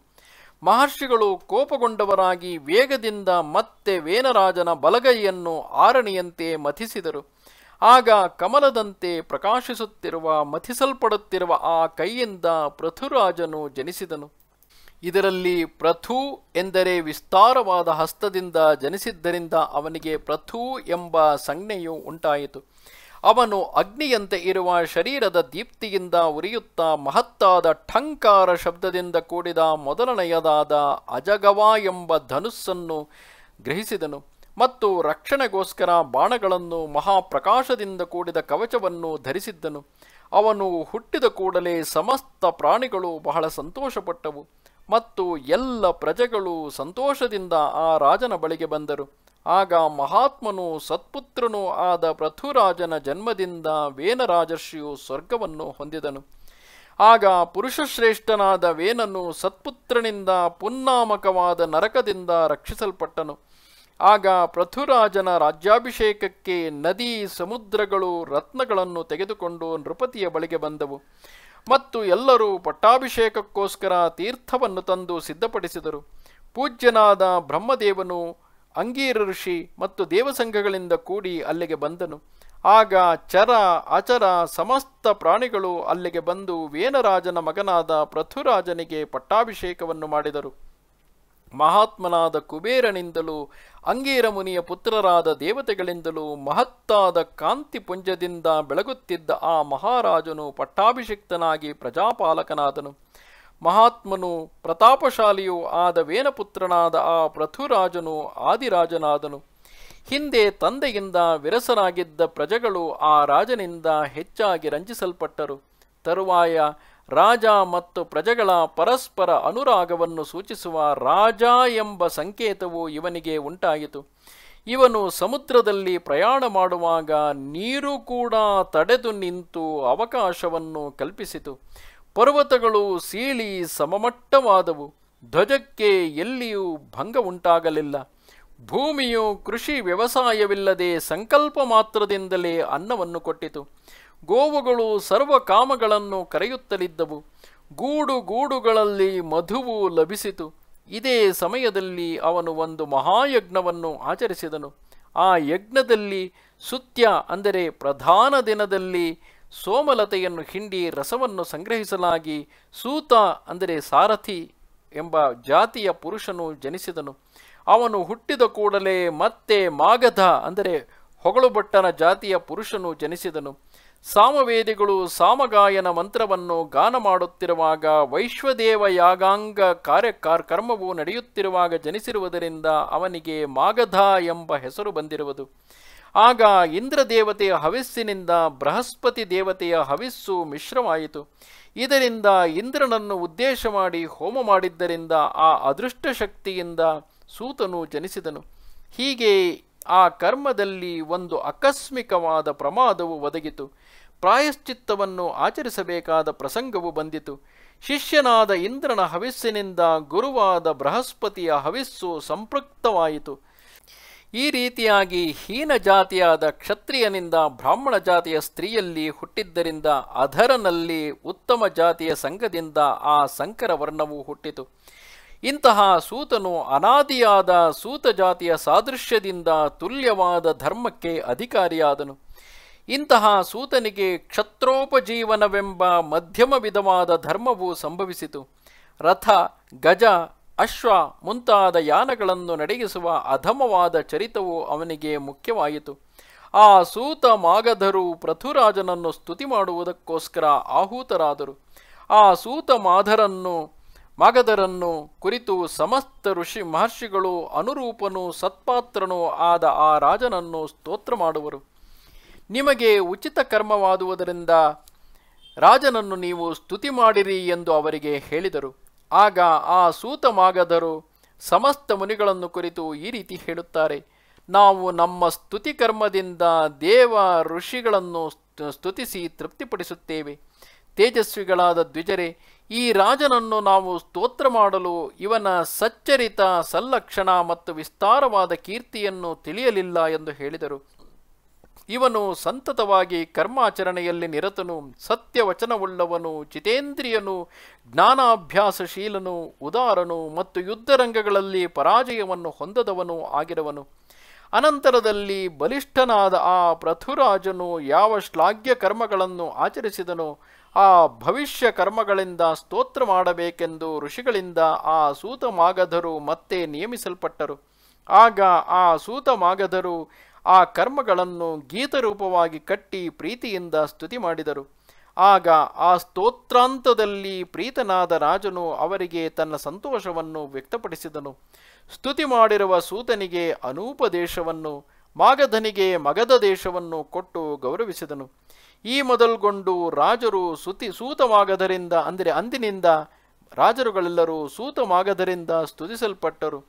ಮಹರ್ಷಿಗಳು ಕೋಪಗೊಂಡವರಾಗಿ ವೇಗದಿಂದ ಮತ್ತೆ ವೇನರಾಜನ ಬಲಗೈಯನ್ನು ಆರಣಿಯಂತೆ ಮಥಿಸಿದರು ಆಗ ಕಮಲದಂತೆ ಪ್ರಕಾಶಿಸುತ್ತಿರುವ ಮಥಿಸಲ್ಪಡುತ್ತಿರುವ ಆ ಕೈಯಿಂದ ಪೃಥುರಾಜನು ಜನಿಸಿದನು ಇದರಲ್ಲಿ ಪ್ರಥು ಎಂದರೆ ವಿಸ್ತಾರವಾದ ಹಸ್ತದಿಂದ ಜನಿಸಿದ್ದರಿಂದ ಅವನಿಗೆ ಪ್ರಥು ಎಂಬ ಸಂಜ್ಞೆಯು ಉಂಟಾಯಿತು ಅವನು ಅಗ್ನಿಯಂತೆ ಇರುವ ಶರೀರದ ದೀಪ್ತಿಯಿಂದ ಉರಿಯುತ್ತಾ ಮಹತ್ತಾದ ಠಂಕಾರ ಶಬ್ದದಿಂದ ಕೂಡಿದ ಮೊದಲನೆಯದಾದ ಅಜಗವ ಎಂಬ ಧನುಸ್ಸನ್ನು ಗ್ರಹಿಸಿದನು ಮತ್ತು ರಕ್ಷಣೆಗೋಸ್ಕರ ಬಾಣಗಳನ್ನು ಮಹಾಪ್ರಕಾಶದಿಂದ ಕೂಡಿದ ಕವಚವನ್ನು ಧರಿಸಿದ್ದನು ಅವನು ಹುಟ್ಟಿದ ಕೂಡಲೇ ಸಮಸ್ತ ಪ್ರಾಣಿಗಳು ಬಹಳ ಸಂತೋಷಪಟ್ಟವು ಮತ್ತು ಎಲ್ಲ ಪ್ರಜೆಗಳು ಸಂತೋಷದಿಂದ ಆ ರಾಜನ ಬಳಿಗೆ ಬಂದರು ಆಗ ಮಹಾತ್ಮನು ಸತ್ಪುತ್ರನು ಆದ ಪೃಥುರಾಜನ ಜನ್ಮದಿಂದ ವೇನರಾಜರ್ಷಿಯು ಸ್ವರ್ಗವನ್ನು ಹೊಂದಿದನು ಆಗ ಪುರುಷಶ್ರೇಷ್ಠನಾದ ವೇನನು ಸತ್ಪುತ್ರನಿಂದ ಪುನ್ನಾಮಕವಾದ ನರಕದಿಂದ ರಕ್ಷಿಸಲ್ಪಟ್ಟನು ಆಗ ಪೃಥುರಾಜನ ರಾಜ್ಯಾಭಿಷೇಕಕ್ಕೆ ನದಿ ಸಮುದ್ರಗಳು ರತ್ನಗಳನ್ನು ತೆಗೆದುಕೊಂಡು ನೃಪತಿಯ ಬಳಿಗೆ ಬಂದವು ಮತ್ತು ಎಲ್ಲರೂ ಪಟ್ಟಾಭಿಷೇಕಕ್ಕೋಸ್ಕರ ತೀರ್ಥವನ್ನು ತಂದು ಸಿದ್ಧಪಡಿಸಿದರು ಪೂಜ್ಯನಾದ ಬ್ರಹ್ಮದೇವನು ಅಂಗೀರ ಋಷಿ ಮತ್ತು ದೇವಸಂಘಗಳಿಂದ ಕೂಡಿ ಅಲ್ಲಿಗೆ ಬಂದನು ಆಗ ಚರ ಅಚರ ಸಮಸ್ತ ಪ್ರಾಣಿಗಳು ಅಲ್ಲಿಗೆ ಬಂದು ವೇನರಾಜನ ಮಗನಾದ ಪೃಥುರಾಜನಿಗೆ ಪಟ್ಟಾಭಿಷೇಕವನ್ನು ಮಾಡಿದರು ಮಹಾತ್ಮನಾದ ಕುಬೇರನಿಂದಲೂ ಅಂಗೀರ ಮುನಿಯ ಪುತ್ರರಾದ ದೇವತೆಗಳಿಂದಲೂ ಮಹತ್ತಾದ ಕಾಂತಿ ಪುಂಜದಿಂದ ಬೆಳಗುತ್ತಿದ್ದ ಆ ಮಹಾರಾಜನು ಪಟ್ಟಾಭಿಷಿಕ್ತನಾಗಿ ಪ್ರಜಾಪಾಲಕನಾದನು ಮಹಾತ್ಮನು ಪ್ರತಾಪಶಾಲಿಯೂ ಆದ ವೇನಪುತ್ರನಾದ ಆ ಪೃಥುರಾಜನು ಆದಿರಾಜನಾದನು ಹಿಂದೆ ತಂದೆಯಿಂದ ವಿರಸನಾಗಿದ್ದ ಪ್ರಜೆಗಳು ಆ ರಾಜನಿಂದ ಹೆಚ್ಚಾಗಿ ರಂಜಿಸಲ್ಪಟ್ಟರು ತರುವಾಯ ರಾಜ ಮತ್ತು ಪ್ರಜೆಗಳ ಪರಸ್ಪರ ಅನುರಾಗವನ್ನು ಸೂಚಿಸುವ ರಾಜ ಎಂಬ ಸಂಕೇತವು ಇವನಿಗೆ ಉಂಟಾಯಿತು ಇವನು ಸಮುದ್ರದಲ್ಲಿ ಪ್ರಯಾಣ ಮಾಡುವಾಗ ನೀರು ಕೂಡ ತಡೆದು ನಿಂತು ಅವಕಾಶವನ್ನು ಕಲ್ಪಿಸಿತು ಪರ್ವತಗಳು ಸೀಳಿ ಸಮಮಟ್ಟವಾದವು ಧ್ವಜಕ್ಕೆ ಎಲ್ಲಿಯೂ ಭಂಗ ಉಂಟಾಗಲಿಲ್ಲ ಭೂಮಿಯು ಕೃಷಿ ವ್ಯವಸಾಯವಿಲ್ಲದೆ ಸಂಕಲ್ಪ ಮಾತ್ರದಿಂದಲೇ ಅನ್ನವನ್ನು ಕೊಟ್ಟಿತು ಗೋವುಗಳು ಸರ್ವ ಕಾಮಗಳನ್ನು ಕರೆಯುತ್ತಲಿದ್ದವು ಗೂಡು ಗೂಡುಗಳಲ್ಲಿ ಮಧುವು ಲಭಿಸಿತು ಇದೇ ಸಮಯದಲ್ಲಿ ಅವನು ಒಂದು ಮಹಾಯಜ್ಞವನ್ನು ಆಚರಿಸಿದನು ಆ ಯಜ್ಞದಲ್ಲಿ ಸುತ್ಯ ಅಂದರೆ ಪ್ರಧಾನ ದಿನದಲ್ಲಿ ಸೋಮಲತೆಯನ್ನು ಹಿಂಡಿ ರಸವನ್ನು ಸಂಗ್ರಹಿಸಲಾಗಿ ಸೂತ ಅಂದರೆ ಸಾರಥಿ ಎಂಬ ಜಾತಿಯ ಪುರುಷನು ಜನಿಸಿದನು ಅವನು ಹುಟ್ಟಿದ ಕೂಡಲೇ ಮತ್ತೆ ಮಾಗಧ ಅಂದರೆ ಹೊಗಳುಭಟ್ಟನ ಜಾತಿಯ ಪುರುಷನು ಜನಿಸಿದನು ಸಾಮವೇದಿಗಳು ಸಾಮಗಾಯನ ಮಂತ್ರವನ್ನು ಗಾನ ಮಾಡುತ್ತಿರುವಾಗ ವೈಶ್ವದೇವ ಯಾಗಾಂಗ ಕಾರ್ಯ ಕರ್ಮವು ನಡೆಯುತ್ತಿರುವಾಗ ಜನಿಸಿರುವುದರಿಂದ ಅವನಿಗೆ ಮಾಗಧ ಎಂಬ ಹೆಸರು ಬಂದಿರುವುದು ಆಗ ಇಂದ್ರದೇವತೆಯ ಹವಿಸ್ಸಿನಿಂದ ಬೃಹಸ್ಪತಿ ದೇವತೆಯ ಹವಿಸ್ಸು ಮಿಶ್ರವಾಯಿತು ಇದರಿಂದ ಇಂದ್ರನನ್ನು ಉದ್ದೇಶ ಮಾಡಿ ಹೋಮ ಮಾಡಿದ್ದರಿಂದ ಆ ಅದೃಷ್ಟ ಶಕ್ತಿಯಿಂದ ಸೂತನು ಜನಿಸಿದನು ಹೀಗೆ ಆ ಕರ್ಮದಲ್ಲಿ ಒಂದು ಆಕಸ್ಮಿಕವಾದ ಪ್ರಮಾದವು ಒದಗಿತು ಪ್ರಾಯಶ್ಚಿತ್ತವನ್ನು ಆಚರಿಸಬೇಕಾದ ಪ್ರಸಂಗವು ಬಂದಿತು ಶಿಷ್ಯನಾದ ಇಂದ್ರನ ಹವಿಸ್ಸಿನಿಂದ ಗುರುವಾದ ಬೃಹಸ್ಪತಿಯ ಹವಿಸ್ಸು ಸಂಪೃಕ್ತವಾಯಿತು ಈ ರೀತಿಯಾಗಿ ಹೀನ ಜಾತಿಯಾದ ಕ್ಷತ್ರಿಯನಿಂದ ಬ್ರಾಹ್ಮಣ ಜಾತಿಯ ಸ್ತ್ರೀಯಲ್ಲಿ ಹುಟ್ಟಿದ್ದರಿಂದ ಅಧರನಲ್ಲಿ ಉತ್ತಮ ಜಾತಿಯ ಸಂಘದಿಂದ ಆ ಸಂಕರ ವರ್ಣವು ಹುಟ್ಟಿತು ಇಂತಹ ಸೂತನು ಅನಾದಿಯಾದ ಸೂತ ಜಾತಿಯ ಸಾದೃಶ್ಯದಿಂದ ತುಲ್ಯವಾದ ಧರ್ಮಕ್ಕೆ ಅಧಿಕಾರಿಯಾದನು ಇಂತಹ ಸೂತನಿಗೆ ಕ್ಷತ್ರೋಪಜೀವನವೆಂಬ ಮಧ್ಯಮ ವಿಧವಾದ ಧರ್ಮವು ಸಂಭವಿಸಿತು ರಥ ಗಜ ಅಶ್ವ ಮುಂತಾದ ಯಾನಗಳನ್ನು ನಡೆಗಿಸುವ ಅಧಮವಾದ ಚರಿತವು ಅವನಿಗೆ ಮುಖ್ಯವಾಯಿತು ಆ ಸೂತ ಮಾಗಧರು ಪೃಥುರಾಜನನ್ನು ಸ್ತುತಿ ಮಾಡುವುದಕ್ಕೋಸ್ಕರ ಆಹೂತರಾದರು ಆ ಸೂತ ಮಾಧರನ್ನು ಮಾಗಧರನ್ನು ಕುರಿತು ಸಮಸ್ತ ಋಷಿ ಮಹರ್ಷಿಗಳು ಅನುರೂಪನೂ ಸತ್ಪಾತ್ರನೂ ಆದ ಆ ರಾಜನನ್ನು ಸ್ತೋತ್ರ ಮಾಡುವರು ನಿಮಗೆ ಉಚಿತ ಕರ್ಮವಾದುವುದರಿಂದ ರಾಜನನ್ನು ನೀವು ಸ್ತುತಿ ಮಾಡಿರಿ ಎಂದು ಅವರಿಗೆ ಹೇಳಿದರು ಆಗ ಆ ಸೂತ ಮಾಗದರು ಸಮಸ್ತ ಮುನಿಗಳನ್ನು ಕುರಿತು ಈ ರೀತಿ ಹೇಳುತ್ತಾರೆ ನಾವು ನಮ್ಮ ಸ್ತುತಿಕರ್ಮದಿಂದ ದೇವ ಋಷಿಗಳನ್ನು ಸ್ತುತಿಸಿ ತೃಪ್ತಿಪಡಿಸುತ್ತೇವೆ ತೇಜಸ್ವಿಗಳಾದ ದ್ವಿಜರೆ ಈ ರಾಜನನ್ನು ನಾವು ಸ್ತೋತ್ರ ಮಾಡಲು ಇವನ ಸಚ್ಚರಿತ ಸಲ್ಲಕ್ಷಣ ಮತ್ತು ವಿಸ್ತಾರವಾದ ಕೀರ್ತಿಯನ್ನು ತಿಳಿಯಲಿಲ್ಲ ಎಂದು ಹೇಳಿದರು ಇವನು ಸಂತತವಾಗಿ ಕರ್ಮಾಚರಣೆಯಲ್ಲಿ ನಿರತನು ಸತ್ಯವಚನವುಳ್ಳವನು ಚಿತೇಂದ್ರಿಯನು ಜ್ಞಾನಾಭ್ಯಾಸಶೀಲನು ಉದಾರನು ಮತ್ತು ಯುದ್ಧರಂಗಗಳಲ್ಲಿ ಪರಾಜಯವನ್ನು ಹೊಂದದವನು ಆಗಿರುವನು ಅನಂತರದಲ್ಲಿ ಬಲಿಷ್ಠನಾದ ಆ ಪೃಥುರಾಜನು ಯಾವ ಶ್ಲಾಘ್ಯ ಕರ್ಮಗಳನ್ನು ಆಚರಿಸಿದನು ಆ ಭವಿಷ್ಯ ಕರ್ಮಗಳಿಂದ ಸ್ತೋತ್ರ ಮಾಡಬೇಕೆಂದು ಋಷಿಗಳಿಂದ ಆ ಸೂತ ಮಾಗಧರು ಮತ್ತೆ ನಿಯಮಿಸಲ್ಪಟ್ಟರು ಆಗ ಆ ಸೂತ ಮಾಗಧರು ಆ ಕರ್ಮಗಳನ್ನು ಗೀತರೂಪವಾಗಿ ಕಟ್ಟಿ ಪ್ರೀತಿಯಿಂದ ಸ್ತುತಿ ಮಾಡಿದರು ಆಗ ಆ ಸ್ತೋತ್ರಾಂತದಲ್ಲಿ ಪ್ರೀತನಾದ ರಾಜನು ಅವರಿಗೆ ತನ್ನ ಸಂತೋಷವನ್ನು ವ್ಯಕ್ತಪಡಿಸಿದನು ಸ್ತುತಿ ಮಾಡಿರುವ ಸೂತನಿಗೆ ಅನೂಪದೇಶವನ್ನು ಮಾಗಧನಿಗೆ ಮಗಧ ದೇಶವನ್ನು ಕೊಟ್ಟು ಗೌರವಿಸಿದನು ಈ ಮೊದಲುಗೊಂಡು ರಾಜರು ಸುತಿ ಸೂತವಾಗದರಿಂದ ಅಂದರೆ ಅಂದಿನಿಂದ ರಾಜರುಗಳೆಲ್ಲರೂ ಸೂತವಾಗದರಿಂದ ಸ್ತುತಿಸಲ್ಪಟ್ಟರು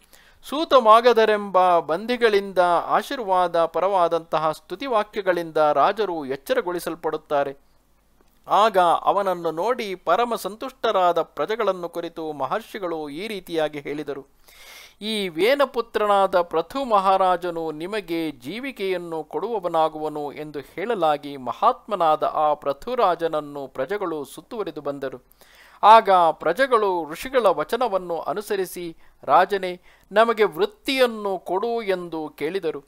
ಸೂತವಾಗದರೆಂಬ ಬಂಧಿಗಳಿಂದ ಆಶೀರ್ವಾದ ಪರವಾದಂತಹ ಸ್ತುತಿವಾಕ್ಯಗಳಿಂದ ರಾಜರು ಎಚ್ಚರಗೊಳಿಸಲ್ಪಡುತ್ತಾರೆ ಆಗ ಅವನನ್ನು ನೋಡಿ ಪರಮ ಸಂತುಷ್ಟರಾದ ಪ್ರಜೆಗಳನ್ನು ಕುರಿತು ಮಹರ್ಷಿಗಳು ಈ ರೀತಿಯಾಗಿ ಹೇಳಿದರು ಈ ವೇನಪುತ್ರನಾದ ಪ್ರಥು ಮಹಾರಾಜನು ನಿಮಗೆ ಜೀವಿಕೆಯನ್ನು ಕೊಡುವವನಾಗುವನು ಎಂದು ಹೇಳಲಾಗಿ ಮಹಾತ್ಮನಾದ ಆ ಪೃಥುರಾಜನನ್ನು ಪ್ರಜೆಗಳು ಸುತ್ತುವರಿದು ಬಂದರು ಆಗ ಪ್ರಜೆಗಳು ಋಷಿಗಳ ವಚನವನ್ನು ಅನುಸರಿಸಿ ರಾಜನೇ ನಮಗೆ ವೃತ್ತಿಯನ್ನು ಕೊಡು ಎಂದು ಕೇಳಿದರು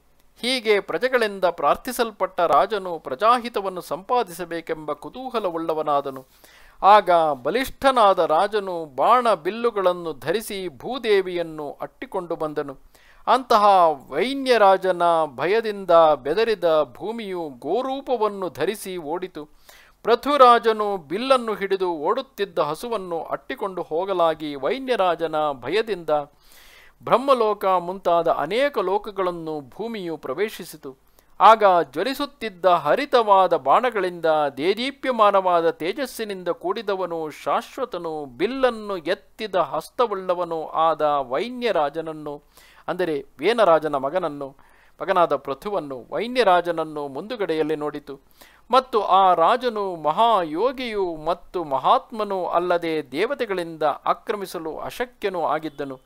ಹೀಗೆ ಪ್ರಜೆಗಳಿಂದ ಪ್ರಾರ್ಥಿಸಲ್ಪಟ್ಟ ರಾಜನು ಪ್ರಜಾಹಿತವನ್ನು ಸಂಪಾದಿಸಬೇಕೆಂಬ ಕುತೂಹಲವುಳ್ಳವನಾದನು ಆಗ ಬಲಿಷ್ಠನಾದ ರಾಜನು ಬಾಣ ಬಿಲ್ಲುಗಳನ್ನು ಧರಿಸಿ ಭೂದೇವಿಯನ್ನು ಅಟ್ಟಿಕೊಂಡು ಬಂದನು ಅಂತಹ ವೈನ್ಯರಾಜನ ಭಯದಿಂದ ಬೆದರಿದ ಭೂಮಿಯು ಗೋರೂಪವನ್ನು ಧರಿಸಿ ಓಡಿತು ಪೃಥ್ವಿರಾಜನು ಬಿಲ್ಲನ್ನು ಹಿಡಿದು ಓಡುತ್ತಿದ್ದ ಹಸುವನ್ನು ಅಟ್ಟಿಕೊಂಡು ಹೋಗಲಾಗಿ ವೈನ್ಯರಾಜನ ಭಯದಿಂದ ಬ್ರಹ್ಮಲೋಕ ಮುಂತಾದ ಅನೇಕ ಲೋಕಗಳನ್ನು ಭೂಮಿಯು ಪ್ರವೇಶಿಸಿತು ಆಗ ಜ್ವಲಿಸುತ್ತಿದ್ದ ಹರಿತವಾದ ಬಾಣಗಳಿಂದ ದೇದೀಪ್ಯಮಾನವಾದ ತೇಜಸ್ಸಿನಿಂದ ಕೂಡಿದವನು ಶಾಶ್ವತನು ಬಿಲ್ಲನ್ನು ಎತ್ತಿದ ಹಸ್ತವುಳ್ಳವನು ಆದ ವೈನ್ಯರಾಜನನ್ನು ಅಂದರೆ ವೇನರಾಜನ ಮಗನನ್ನು ಮಗನಾದ ಪೃಥುವನ್ನು ವೈನ್ಯರಾಜನನ್ನು ಮುಂದುಗಡೆಯಲ್ಲಿ ನೋಡಿತು ಮತ್ತು ಆ ರಾಜನು ಮಹಾಯೋಗಿಯು ಮತ್ತು ಮಹಾತ್ಮನೂ ಅಲ್ಲದೆ ದೇವತೆಗಳಿಂದ ಆಕ್ರಮಿಸಲು ಅಶಕ್ಯನೂ ಆಗಿದ್ದನು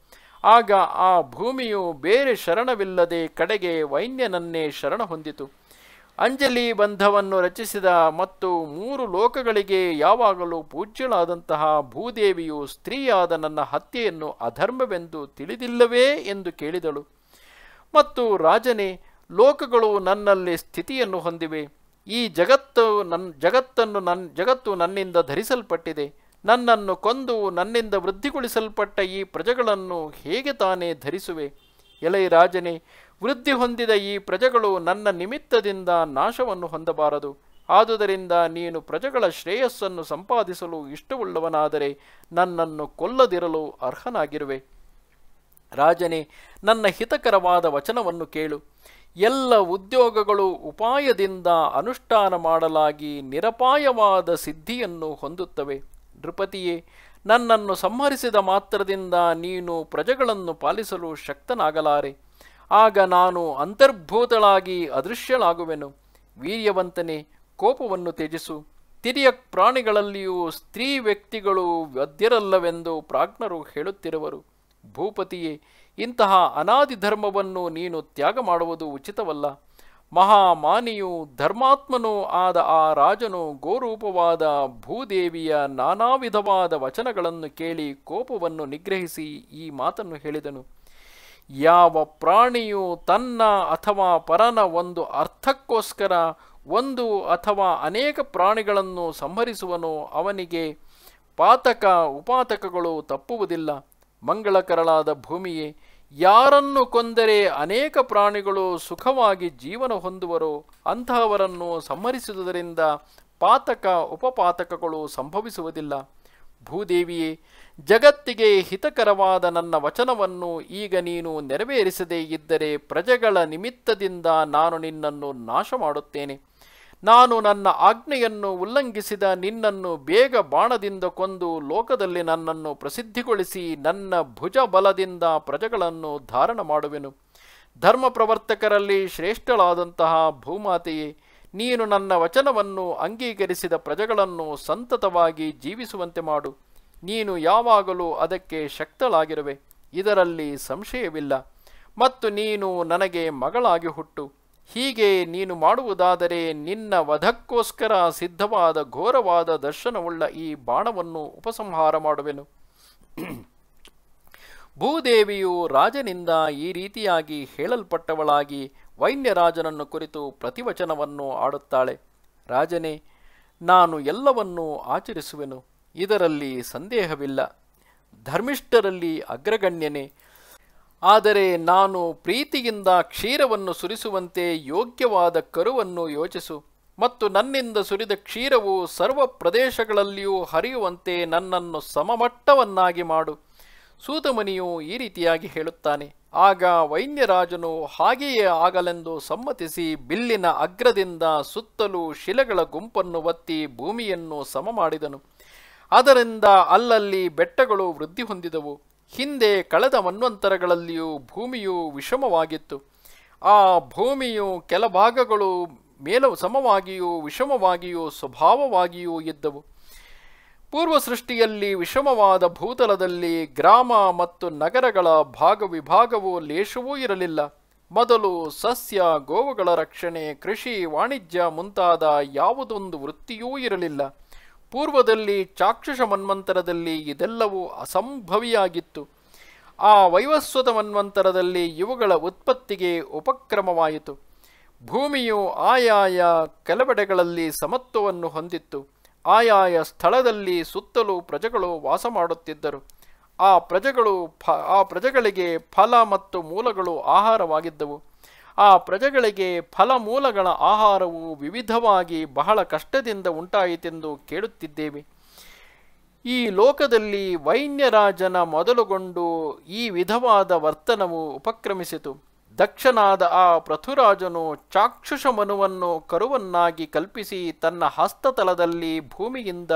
ಆಗ ಆ ಭೂಮಿಯು ಬೇರೆ ಶರಣವಿಲ್ಲದೆ ಕಡೆಗೆ ವೈನ್ಯನನ್ನೇ ಶರಣ ಹೊಂದಿತು ಅಂಜಲಿ ಬಂಧವನ್ನು ರಚಿಸಿದ ಮತ್ತು ಮೂರು ಲೋಕಗಳಿಗೆ ಯಾವಾಗಲೂ ಪೂಜ್ಯಳಾದಂತಹ ಭೂದೇವಿಯು ಸ್ತ್ರೀಯಾದ ನನ್ನ ಹತ್ಯೆಯನ್ನು ಅಧರ್ಮವೆಂದು ತಿಳಿದಿಲ್ಲವೇ ಎಂದು ಕೇಳಿದಳು ಮತ್ತು ರಾಜನೇ ಲೋಕಗಳು ನನ್ನಲ್ಲಿ ಸ್ಥಿತಿಯನ್ನು ಹೊಂದಿವೆ ಈ ಜಗತ್ತು ನನ್ನ ಜಗತ್ತನ್ನು ನನ್ನ ಜಗತ್ತು ನನ್ನಿಂದ ಧರಿಸಲ್ಪಟ್ಟಿದೆ ನನ್ನನ್ನು ಕೊಂದು ನನ್ನಿಂದ ವೃದ್ಧಿಗೊಳಿಸಲ್ಪಟ್ಟ ಈ ಪ್ರಜೆಗಳನ್ನು ಹೇಗೆ ತಾನೇ ಧರಿಸುವೆ ಎಲೈ ರಾಜನೇ ವೃದ್ಧಿ ಹೊಂದಿದ ಈ ಪ್ರಜೆಗಳು ನನ್ನ ನಿಮಿತ್ತದಿಂದ ನಾಶವನ್ನು ಹೊಂದಬಾರದು ಆದುದರಿಂದ ನೀನು ಪ್ರಜೆಗಳ ಶ್ರೇಯಸ್ಸನ್ನು ಸಂಪಾದಿಸಲು ಇಷ್ಟವುಳ್ಳವನಾದರೆ ನನ್ನನ್ನು ಕೊಲ್ಲದಿರಲು ಅರ್ಹನಾಗಿರುವೆ ರಾಜನೇ ನನ್ನ ಹಿತಕರವಾದ ವಚನವನ್ನು ಕೇಳು ಎಲ್ಲ ಉದ್ಯೋಗಗಳು ಉಪಾಯದಿಂದ ಅನುಷ್ಠಾನ ಮಾಡಲಾಗಿ ನಿರಪಾಯವಾದ ಸಿದ್ಧಿಯನ್ನು ಹೊಂದುತ್ತವೆ ನೃಪತಿಯೇ ನನ್ನನ್ನು ಸಂಹರಿಸಿದ ಮಾತ್ರದಿಂದ ನೀನು ಪ್ರಜೆಗಳನ್ನು ಪಾಲಿಸಲು ಶಕ್ತನಾಗಲಾರೆ ಆಗ ನಾನು ಅಂತರ್ಭೂತಳಾಗಿ ಅದೃಶ್ಯಳಾಗುವೆನು ವೀರ್ಯವಂತನೆ ಕೋಪವನ್ನು ತ್ಯಜಿಸು ತಿರಿಯ ಪ್ರಾಣಿಗಳಲ್ಲಿಯೂ ಸ್ತ್ರೀ ವ್ಯಕ್ತಿಗಳು ವ್ಯದ್ಯರಲ್ಲವೆಂದು ಪ್ರಾಜ್ಞರು ಹೇಳುತ್ತಿರುವರು ಭೂಪತಿಯೇ ಇಂತಹ ಅನಾದಿ ಧರ್ಮವನ್ನು ನೀನು ತ್ಯಾಗ ಮಾಡುವುದು ಉಚಿತವಲ್ಲ ಮಹಾಮಾನಿಯು ಧರ್ಮಾತ್ಮನೂ ಆದ ಆ ರಾಜನು ಗೋರೂಪವಾದ ಭೂದೇವಿಯ ನಾನಾ ವಿಧವಾದ ವಚನಗಳನ್ನು ಕೇಳಿ ಕೋಪವನ್ನು ನಿಗ್ರಹಿಸಿ ಈ ಮಾತನ್ನು ಹೇಳಿದನು ಯಾವ ಪ್ರಾಣಿಯು ತನ್ನ ಅಥವಾ ಪರನ ಒಂದು ಅರ್ಥಕ್ಕೋಸ್ಕರ ಒಂದು ಅಥವಾ ಅನೇಕ ಪ್ರಾಣಿಗಳನ್ನು ಸಂಹರಿಸುವನೋ ಅವನಿಗೆ ಪಾತಕ ಉಪಾತಕಗಳು ತಪ್ಪುವುದಿಲ್ಲ ಮಂಗಳಕರಳಾದ ಭೂಮಿಯೇ ಯಾರನ್ನು ಕೊಂದರೆ ಅನೇಕ ಪ್ರಾಣಿಗಳು ಸುಖವಾಗಿ ಜೀವನ ಹೊಂದುವರೋ ಅಂತಹವರನ್ನು ಸಂಹರಿಸುವುದರಿಂದ ಪಾತಕ ಉಪಪಾತಕಗಳು ಸಂಭವಿಸುವುದಿಲ್ಲ ಭೂದೇವಿಯೇ ಜಗತ್ತಿಗೆ ಹಿತಕರವಾದ ನನ್ನ ವಚನವನ್ನು ಈಗ ನೀನು ನೆರವೇರಿಸದೇ ಇದ್ದರೆ ಪ್ರಜೆಗಳ ನಿಮಿತ್ತದಿಂದ ನಾನು ನಿನ್ನನ್ನು ನಾಶ ಮಾಡುತ್ತೇನೆ ನಾನು ನನ್ನ ಆಜ್ಞೆಯನ್ನು ಉಲ್ಲಂಘಿಸಿದ ನಿನ್ನನ್ನು ಬೇಗ ಬಾಣದಿಂದ ಕೊಂದು ಲೋಕದಲ್ಲಿ ನನ್ನನ್ನು ಪ್ರಸಿದ್ಧಿಗೊಳಿಸಿ ನನ್ನ ಭುಜಬಲದಿಂದ ಪ್ರಜೆಗಳನ್ನು ಧಾರಣ ಮಾಡುವೆನು ಧರ್ಮ ಪ್ರವರ್ತಕರಲ್ಲಿ ಶ್ರೇಷ್ಠಳಾದಂತಹ ಭೂಮಾತೆಯೇ ನೀನು ನನ್ನ ವಚನವನ್ನು ಅಂಗೀಕರಿಸಿದ ಪ್ರಜೆಗಳನ್ನು ಸಂತತವಾಗಿ ಜೀವಿಸುವಂತೆ ಮಾಡು ನೀನು ಯಾವಾಗಲೂ ಅದಕ್ಕೆ ಶಕ್ತಳಾಗಿರುವೆ ಇದರಲ್ಲಿ ಸಂಶಯವಿಲ್ಲ ಮತ್ತು ನೀನು ನನಗೆ ಮಗಳಾಗಿ ಹುಟ್ಟು ಹೀಗೆ ನೀನು ಮಾಡುವುದಾದರೆ ನಿನ್ನ ವಧಕ್ಕೋಸ್ಕರ ಸಿದ್ಧವಾದ ಘೋರವಾದ ದರ್ಶನವುಳ್ಳ ಈ ಬಾಣವನ್ನು ಉಪಸಂಹಾರ ಮಾಡುವೆನು ಭೂದೇವಿಯು ರಾಜನಿಂದ ಈ ರೀತಿಯಾಗಿ ಹೇಳಲ್ಪಟ್ಟವಳಾಗಿ ವೈನ್ಯರಾಜನನ್ನು ಕುರಿತು ಪ್ರತಿವಚನವನ್ನು ಆಡುತ್ತಾಳೆ ರಾಜನೇ ನಾನು ಎಲ್ಲವನ್ನೂ ಆಚರಿಸುವೆನು ಇದರಲ್ಲಿ ಸಂದೇಹವಿಲ್ಲ ಧರ್ಮಿಷ್ಠರಲ್ಲಿ ಅಗ್ರಗಣ್ಯನೇ ಆದರೆ ನಾನು ಪ್ರೀತಿಯಿಂದ ಕ್ಷೀರವನ್ನು ಸುರಿಸುವಂತೆ ಯೋಗ್ಯವಾದ ಕರುವನ್ನು ಯೋಚಿಸು ಮತ್ತು ನನ್ನಿಂದ ಸುರಿದ ಕ್ಷೀರವು ಸರ್ವ ಪ್ರದೇಶಗಳಲ್ಲಿಯೂ ಹರಿಯುವಂತೆ ನನ್ನನ್ನು ಸಮಮಟ್ಟವನ್ನಾಗಿ ಮಾಡು ಸೂತಮನಿಯು ಈ ರೀತಿಯಾಗಿ ಹೇಳುತ್ತಾನೆ ಆಗ ವೈನ್ಯರಾಜನು ಹಾಗೆಯೇ ಆಗಲೆಂದು ಸಮ್ಮತಿಸಿ ಬಿಲ್ಲಿನ ಅಗ್ರದಿಂದ ಸುತ್ತಲೂ ಶಿಲೆಗಳ ಗುಂಪನ್ನು ಒತ್ತಿ ಭೂಮಿಯನ್ನು ಸಮ ಮಾಡಿದನು ಅದರಿಂದ ಅಲ್ಲಲ್ಲಿ ಬೆಟ್ಟಗಳು ವೃದ್ಧಿ ಹೊಂದಿದವು ಹಿಂದೆ ಕಳೆದ ಮನ್ವಂತರಗಳಲ್ಲಿಯೂ ಭೂಮಿಯು ವಿಷಮವಾಗಿತ್ತು ಆ ಭೂಮಿಯು ಕೆಲ ಭಾಗಗಳು ಮೇಲ ಸಮವಾಗಿಯೂ ವಿಷಮವಾಗಿಯೂ ಸ್ವಭಾವವಾಗಿಯೂ ಇದ್ದವು ಪೂರ್ವ ಸೃಷ್ಟಿಯಲ್ಲಿ ವಿಷಮವಾದ ಭೂತಲದಲ್ಲಿ ಗ್ರಾಮ ಮತ್ತು ನಗರಗಳ ವಿಭಾಗವು ಲೇಷವೂ ಇರಲಿಲ್ಲ ಮೊದಲು ಸಸ್ಯ ಗೋವುಗಳ ರಕ್ಷಣೆ ಕೃಷಿ ವಾಣಿಜ್ಯ ಮುಂತಾದ ಯಾವುದೊಂದು ವೃತ್ತಿಯೂ ಇರಲಿಲ್ಲ ಪೂರ್ವದಲ್ಲಿ ಚಾಕ್ಷುಷ ಮನ್ವಂತರದಲ್ಲಿ ಇದೆಲ್ಲವೂ ಅಸಂಭವಿಯಾಗಿತ್ತು ಆ ವೈವಸ್ವತ ಮನ್ವಂತರದಲ್ಲಿ ಇವುಗಳ ಉತ್ಪತ್ತಿಗೆ ಉಪಕ್ರಮವಾಯಿತು ಭೂಮಿಯು ಆಯಾಯ ಕೆಲವೆಡೆಗಳಲ್ಲಿ ಸಮತ್ವವನ್ನು ಹೊಂದಿತ್ತು ಆಯಾಯ ಸ್ಥಳದಲ್ಲಿ ಸುತ್ತಲೂ ಪ್ರಜೆಗಳು ವಾಸ ಮಾಡುತ್ತಿದ್ದರು ಆ ಪ್ರಜೆಗಳು ಫ ಆ ಪ್ರಜೆಗಳಿಗೆ ಫಲ ಮತ್ತು ಮೂಲಗಳು ಆಹಾರವಾಗಿದ್ದವು ಆ ಪ್ರಜೆಗಳಿಗೆ ಫಲಮೂಲಗಳ ಆಹಾರವು ವಿವಿಧವಾಗಿ ಬಹಳ ಕಷ್ಟದಿಂದ ಉಂಟಾಯಿತೆಂದು ಕೇಳುತ್ತಿದ್ದೇವೆ ಈ ಲೋಕದಲ್ಲಿ ವೈನ್ಯರಾಜನ ಮೊದಲುಗೊಂಡು ಈ ವಿಧವಾದ ವರ್ತನವು ಉಪಕ್ರಮಿಸಿತು ದಕ್ಷನಾದ ಆ ಪೃಥುರಾಜನು ಚಾಕ್ಷುಷ ಮನುವನ್ನು ಕರುವನ್ನಾಗಿ ಕಲ್ಪಿಸಿ ತನ್ನ ಹಸ್ತತಲದಲ್ಲಿ ಭೂಮಿಯಿಂದ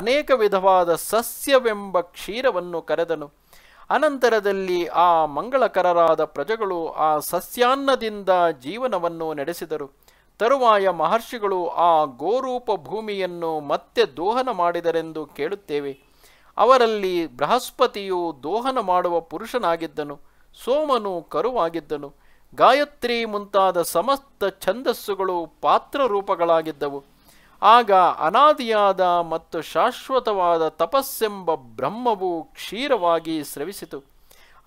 ಅನೇಕ ವಿಧವಾದ ಸಸ್ಯವೆಂಬ ಕ್ಷೀರವನ್ನು ಕರೆದನು ಅನಂತರದಲ್ಲಿ ಆ ಮಂಗಳಕರರಾದ ಪ್ರಜೆಗಳು ಆ ಸಸ್ಯಾನ್ನದಿಂದ ಜೀವನವನ್ನು ನಡೆಸಿದರು ತರುವಾಯ ಮಹರ್ಷಿಗಳು ಆ ಗೋರೂಪ ಭೂಮಿಯನ್ನು ಮತ್ತೆ ದೋಹನ ಮಾಡಿದರೆಂದು ಕೇಳುತ್ತೇವೆ ಅವರಲ್ಲಿ ಬೃಹಸ್ಪತಿಯು ದೋಹನ ಮಾಡುವ ಪುರುಷನಾಗಿದ್ದನು ಸೋಮನು ಕರುವಾಗಿದ್ದನು ಗಾಯತ್ರಿ ಮುಂತಾದ ಸಮಸ್ತ ಛಂದಸ್ಸುಗಳು ಪಾತ್ರ ರೂಪಗಳಾಗಿದ್ದವು ಆಗ ಅನಾದಿಯಾದ ಮತ್ತು ಶಾಶ್ವತವಾದ ತಪಸ್ಸೆಂಬ ಬ್ರಹ್ಮವು ಕ್ಷೀರವಾಗಿ ಸ್ರವಿಸಿತು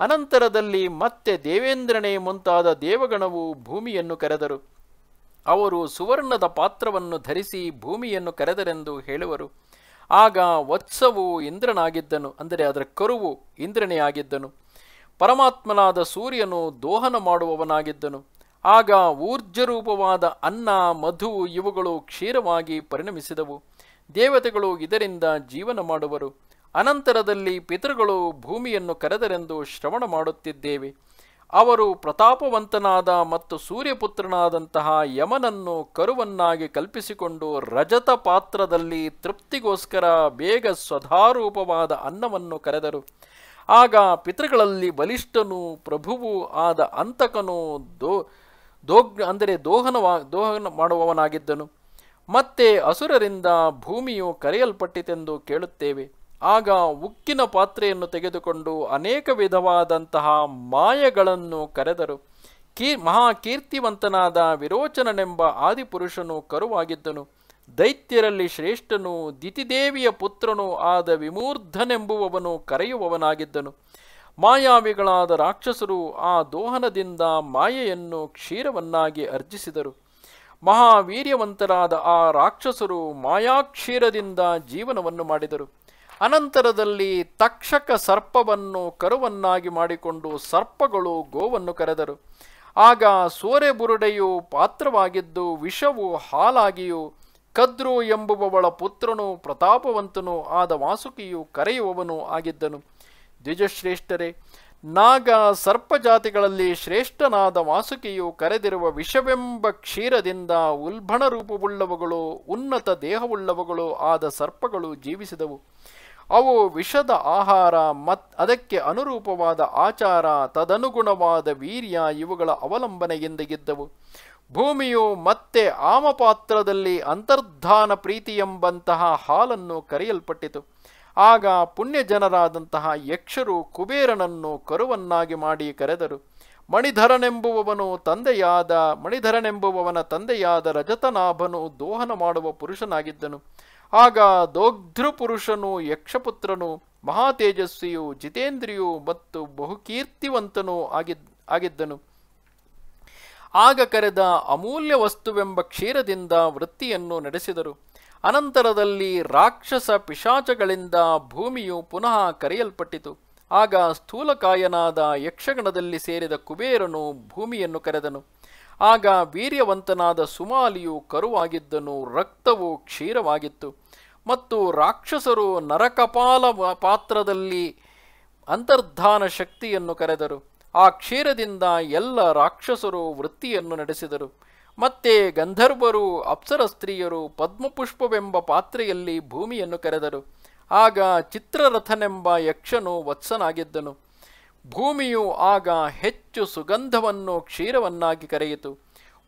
ಅನಂತರದಲ್ಲಿ ಮತ್ತೆ ದೇವೇಂದ್ರನೇ ಮುಂತಾದ ದೇವಗಣವು ಭೂಮಿಯನ್ನು ಕರೆದರು ಅವರು ಸುವರ್ಣದ ಪಾತ್ರವನ್ನು ಧರಿಸಿ ಭೂಮಿಯನ್ನು ಕರೆದರೆಂದು ಹೇಳುವರು ಆಗ ವತ್ಸವು ಇಂದ್ರನಾಗಿದ್ದನು ಅಂದರೆ ಅದರ ಕರುವು ಇಂದ್ರನೇ ಆಗಿದ್ದನು ಪರಮಾತ್ಮನಾದ ಸೂರ್ಯನು ದೋಹನ ಮಾಡುವವನಾಗಿದ್ದನು ಆಗ ಊರ್ಜರೂಪವಾದ ಅನ್ನ ಮಧು ಇವುಗಳು ಕ್ಷೀರವಾಗಿ ಪರಿಣಮಿಸಿದವು ದೇವತೆಗಳು ಇದರಿಂದ ಜೀವನ ಮಾಡುವರು ಅನಂತರದಲ್ಲಿ ಪಿತೃಗಳು ಭೂಮಿಯನ್ನು ಕರೆದರೆಂದು ಶ್ರವಣ ಮಾಡುತ್ತಿದ್ದೇವೆ ಅವರು ಪ್ರತಾಪವಂತನಾದ ಮತ್ತು ಸೂರ್ಯಪುತ್ರನಾದಂತಹ ಯಮನನ್ನು ಕರುವನ್ನಾಗಿ ಕಲ್ಪಿಸಿಕೊಂಡು ರಜತ ಪಾತ್ರದಲ್ಲಿ ತೃಪ್ತಿಗೋಸ್ಕರ ಬೇಗ ಸ್ವಧಾರೂಪವಾದ ಅನ್ನವನ್ನು ಕರೆದರು ಆಗ ಪಿತೃಗಳಲ್ಲಿ ಬಲಿಷ್ಠನೂ ಪ್ರಭುವೂ ಆದ ಅಂತಕನೂ ದೋ ದೋಗ್ ಅಂದರೆ ದೋಹನವಾ ದೋಹನ ಮಾಡುವವನಾಗಿದ್ದನು ಮತ್ತೆ ಅಸುರರಿಂದ ಭೂಮಿಯು ಕರೆಯಲ್ಪಟ್ಟಿತೆಂದು ಕೇಳುತ್ತೇವೆ ಆಗ ಉಕ್ಕಿನ ಪಾತ್ರೆಯನ್ನು ತೆಗೆದುಕೊಂಡು ಅನೇಕ ವಿಧವಾದಂತಹ ಮಾಯಗಳನ್ನು ಕರೆದರು ಕೀ ಮಹಾಕೀರ್ತಿವಂತನಾದ ವಿರೋಚನನೆಂಬ ಆದಿಪುರುಷನು ಕರುವಾಗಿದ್ದನು ದೈತ್ಯರಲ್ಲಿ ಶ್ರೇಷ್ಠನು ದಿತಿದೇವಿಯ ಪುತ್ರನು ಆದ ವಿಮೂರ್ಧನೆಂಬುವವನು ಕರೆಯುವವನಾಗಿದ್ದನು ಮಾಯಾವಿಗಳಾದ ರಾಕ್ಷಸರು ಆ ದೋಹನದಿಂದ ಮಾಯೆಯನ್ನು ಕ್ಷೀರವನ್ನಾಗಿ ಅರ್ಜಿಸಿದರು ಮಹಾವೀರ್ಯವಂತರಾದ ಆ ರಾಕ್ಷಸರು ಮಾಯಾಕ್ಷೀರದಿಂದ ಜೀವನವನ್ನು ಮಾಡಿದರು ಅನಂತರದಲ್ಲಿ ತಕ್ಷಕ ಸರ್ಪವನ್ನು ಕರುವನ್ನಾಗಿ ಮಾಡಿಕೊಂಡು ಸರ್ಪಗಳು ಗೋವನ್ನು ಕರೆದರು ಆಗ ಸೋರೆ ಪಾತ್ರವಾಗಿದ್ದು ವಿಷವು ಹಾಲಾಗಿಯೂ ಕದ್ರು ಎಂಬುವವಳ ಪುತ್ರನು ಪ್ರತಾಪವಂತನೂ ಆದ ವಾಸುಕಿಯು ಕರೆಯುವವನು ಆಗಿದ್ದನು ದ್ವಿಜಶ್ರೇಷ್ಠರೇ ನಾಗ ಸರ್ಪ ಜಾತಿಗಳಲ್ಲಿ ಶ್ರೇಷ್ಠನಾದ ವಾಸುಕಿಯು ಕರೆದಿರುವ ವಿಷವೆಂಬ ಕ್ಷೀರದಿಂದ ಉಲ್ಬಣ ರೂಪವುಳ್ಳವುಗಳು ಉನ್ನತ ದೇಹವುಳ್ಳವುಗಳು ಆದ ಸರ್ಪಗಳು ಜೀವಿಸಿದವು ಅವು ವಿಷದ ಆಹಾರ ಮತ್ ಅದಕ್ಕೆ ಅನುರೂಪವಾದ ಆಚಾರ ತದನುಗುಣವಾದ ವೀರ್ಯ ಇವುಗಳ ಅವಲಂಬನೆಯಿಂದ ಗೆದ್ದವು ಭೂಮಿಯು ಮತ್ತೆ ಆಮಪಾತ್ರದಲ್ಲಿ ಅಂತರ್ಧಾನ ಪ್ರೀತಿ ಎಂಬಂತಹ ಹಾಲನ್ನು ಕರೆಯಲ್ಪಟ್ಟಿತು ಆಗ ಪುಣ್ಯಜನರಾದಂತಹ ಯಕ್ಷರು ಕುಬೇರನನ್ನು ಕರುವನ್ನಾಗಿ ಮಾಡಿ ಕರೆದರು ಮಣಿಧರನೆಂಬುವವನು ತಂದೆಯಾದ ಮಣಿಧರನೆಂಬುವವನ ತಂದೆಯಾದ ರಜತನಾಭನು ದೋಹನ ಮಾಡುವ ಪುರುಷನಾಗಿದ್ದನು ಆಗ ದೋಗ್ಧೃಪುರುಷನು ಯಕ್ಷಪುತ್ರನು ಮಹಾತೇಜಸ್ವಿಯು ಜಿತೇಂದ್ರಿಯು ಮತ್ತು ಬಹುಕೀರ್ತಿವಂತನು ಆಗಿದ್ ಆಗಿದ್ದನು ಆಗ ಕರೆದ ಅಮೂಲ್ಯ ವಸ್ತುವೆಂಬ ಕ್ಷೀರದಿಂದ ವೃತ್ತಿಯನ್ನು ನಡೆಸಿದರು ಅನಂತರದಲ್ಲಿ ರಾಕ್ಷಸ ಪಿಶಾಚಗಳಿಂದ ಭೂಮಿಯು ಪುನಃ ಕರೆಯಲ್ಪಟ್ಟಿತು ಆಗ ಸ್ಥೂಲಕಾಯನಾದ ಯಕ್ಷಗಣದಲ್ಲಿ ಸೇರಿದ ಕುಬೇರನು ಭೂಮಿಯನ್ನು ಕರೆದನು ಆಗ ವೀರ್ಯವಂತನಾದ ಸುಮಾಲಿಯು ಕರುವಾಗಿದ್ದನು ರಕ್ತವು ಕ್ಷೀರವಾಗಿತ್ತು ಮತ್ತು ರಾಕ್ಷಸರು ನರಕಪಾಲ ಪಾತ್ರದಲ್ಲಿ ಅಂತರ್ಧಾನ ಶಕ್ತಿಯನ್ನು ಕರೆದರು ಆ ಕ್ಷೀರದಿಂದ ಎಲ್ಲ ರಾಕ್ಷಸರು ವೃತ್ತಿಯನ್ನು ನಡೆಸಿದರು ಮತ್ತೆ ಗಂಧರ್ವರು ಅಪ್ಸರ ಸ್ತ್ರೀಯರು ಪದ್ಮಪುಷ್ಪವೆಂಬ ಪಾತ್ರೆಯಲ್ಲಿ ಭೂಮಿಯನ್ನು ಕರೆದರು ಆಗ ಚಿತ್ರರಥನೆಂಬ ಯಕ್ಷನು ವತ್ಸನಾಗಿದ್ದನು ಭೂಮಿಯು ಆಗ ಹೆಚ್ಚು ಸುಗಂಧವನ್ನು ಕ್ಷೀರವನ್ನಾಗಿ ಕರೆಯಿತು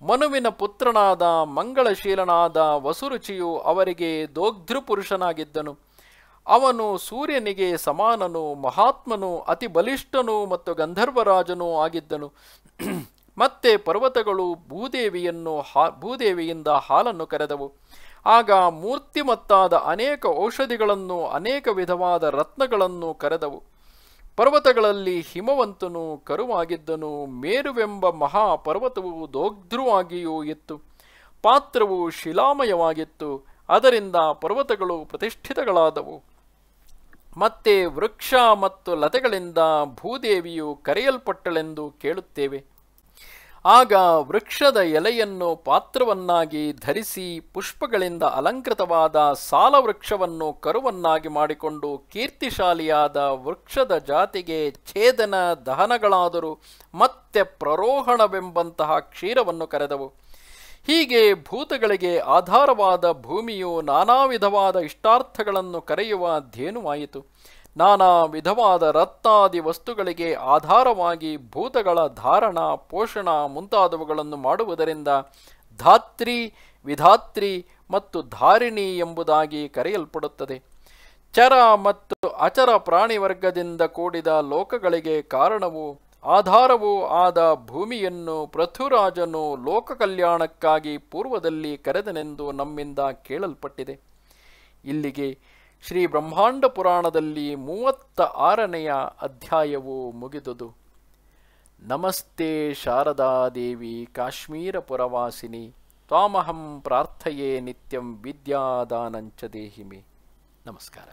ಮನುವಿನ ಪುತ್ರನಾದ ಮಂಗಳಶೀಲನಾದ ವಸುರುಚಿಯು ಅವರಿಗೆ ದೋಗ್ಧೃಪುರುಷನಾಗಿದ್ದನು ಅವನು ಸೂರ್ಯನಿಗೆ ಸಮಾನನು ಮಹಾತ್ಮನು ಅತಿ ಬಲಿಷ್ಠನು ಮತ್ತು ಗಂಧರ್ವರಾಜನೂ ಆಗಿದ್ದನು ಮತ್ತೆ ಪರ್ವತಗಳು ಭೂದೇವಿಯನ್ನು ಹಾ ಭೂದೇವಿಯಿಂದ ಹಾಲನ್ನು ಕರೆದವು ಆಗ ಮೂರ್ತಿಮತ್ತಾದ ಅನೇಕ ಔಷಧಿಗಳನ್ನು ಅನೇಕ ವಿಧವಾದ ರತ್ನಗಳನ್ನು ಕರೆದವು ಪರ್ವತಗಳಲ್ಲಿ ಹಿಮವಂತನು ಕರುವಾಗಿದ್ದನು ಮೇರುವೆಂಬ ಮಹಾಪರ್ವತವು ದೋಗ್ಧ್ರುವಾಗಿಯೂ ಇತ್ತು ಪಾತ್ರವು ಶಿಲಾಮಯವಾಗಿತ್ತು ಅದರಿಂದ ಪರ್ವತಗಳು ಪ್ರತಿಷ್ಠಿತಗಳಾದವು ಮತ್ತೆ ವೃಕ್ಷ ಮತ್ತು ಲತೆಗಳಿಂದ ಭೂದೇವಿಯು ಕರೆಯಲ್ಪಟ್ಟಳೆಂದು ಕೇಳುತ್ತೇವೆ ಆಗ ವೃಕ್ಷದ ಎಲೆಯನ್ನು ಪಾತ್ರವನ್ನಾಗಿ ಧರಿಸಿ ಪುಷ್ಪಗಳಿಂದ ಅಲಂಕೃತವಾದ ಸಾಲವೃಕ್ಷವನ್ನು ಕರುವನ್ನಾಗಿ ಮಾಡಿಕೊಂಡು ಕೀರ್ತಿಶಾಲಿಯಾದ ವೃಕ್ಷದ ಜಾತಿಗೆ ಛೇದನ ದಹನಗಳಾದರೂ ಮತ್ತೆ ಪ್ರರೋಹಣವೆಂಬಂತಹ ಕ್ಷೀರವನ್ನು ಕರೆದವು ಹೀಗೆ ಭೂತಗಳಿಗೆ ಆಧಾರವಾದ ಭೂಮಿಯು ನಾನಾ ವಿಧವಾದ ಇಷ್ಟಾರ್ಥಗಳನ್ನು ಕರೆಯುವ ಧೇನುವಾಯಿತು ನಾನಾ ವಿಧವಾದ ರತ್ನಾದಿ ವಸ್ತುಗಳಿಗೆ ಆಧಾರವಾಗಿ ಭೂತಗಳ ಧಾರಣ ಪೋಷಣ ಮುಂತಾದವುಗಳನ್ನು ಮಾಡುವುದರಿಂದ ಧಾತ್ರಿ ವಿಧಾತ್ರಿ ಮತ್ತು ಧಾರಿಣಿ ಎಂಬುದಾಗಿ ಕರೆಯಲ್ಪಡುತ್ತದೆ ಚರ ಮತ್ತು ಅಚರ ಪ್ರಾಣಿವರ್ಗದಿಂದ ಕೂಡಿದ ಲೋಕಗಳಿಗೆ ಕಾರಣವು ಆಧಾರವೂ ಆದ ಭೂಮಿಯನ್ನು ಪೃಥುರಾಜನು ಲೋಕ ಕಲ್ಯಾಣಕ್ಕಾಗಿ ಪೂರ್ವದಲ್ಲಿ ಕರೆದನೆಂದು ನಮ್ಮಿಂದ ಕೇಳಲ್ಪಟ್ಟಿದೆ ಇಲ್ಲಿಗೆ ಶ್ರೀ ಬ್ರಹ್ಮಾಂಡ ಪುರಾಣದಲ್ಲಿ ಮೂವತ್ತ ಆರನೆಯ ಅಧ್ಯಾಯವು ಮುಗಿದುದು ನಮಸ್ತೆ ಶಾರದಾದೇವಿ ಕಾಶ್ಮೀರ ಪುರವಾಸಿನಿ ತ್ವಾಮಹಂ ಪ್ರಾರ್ಥಯೇ ನಿತ್ಯಂ ವಿದ್ಯಾದಾನಂಚ ದೇಹಿಮಿ ನಮಸ್ಕಾರ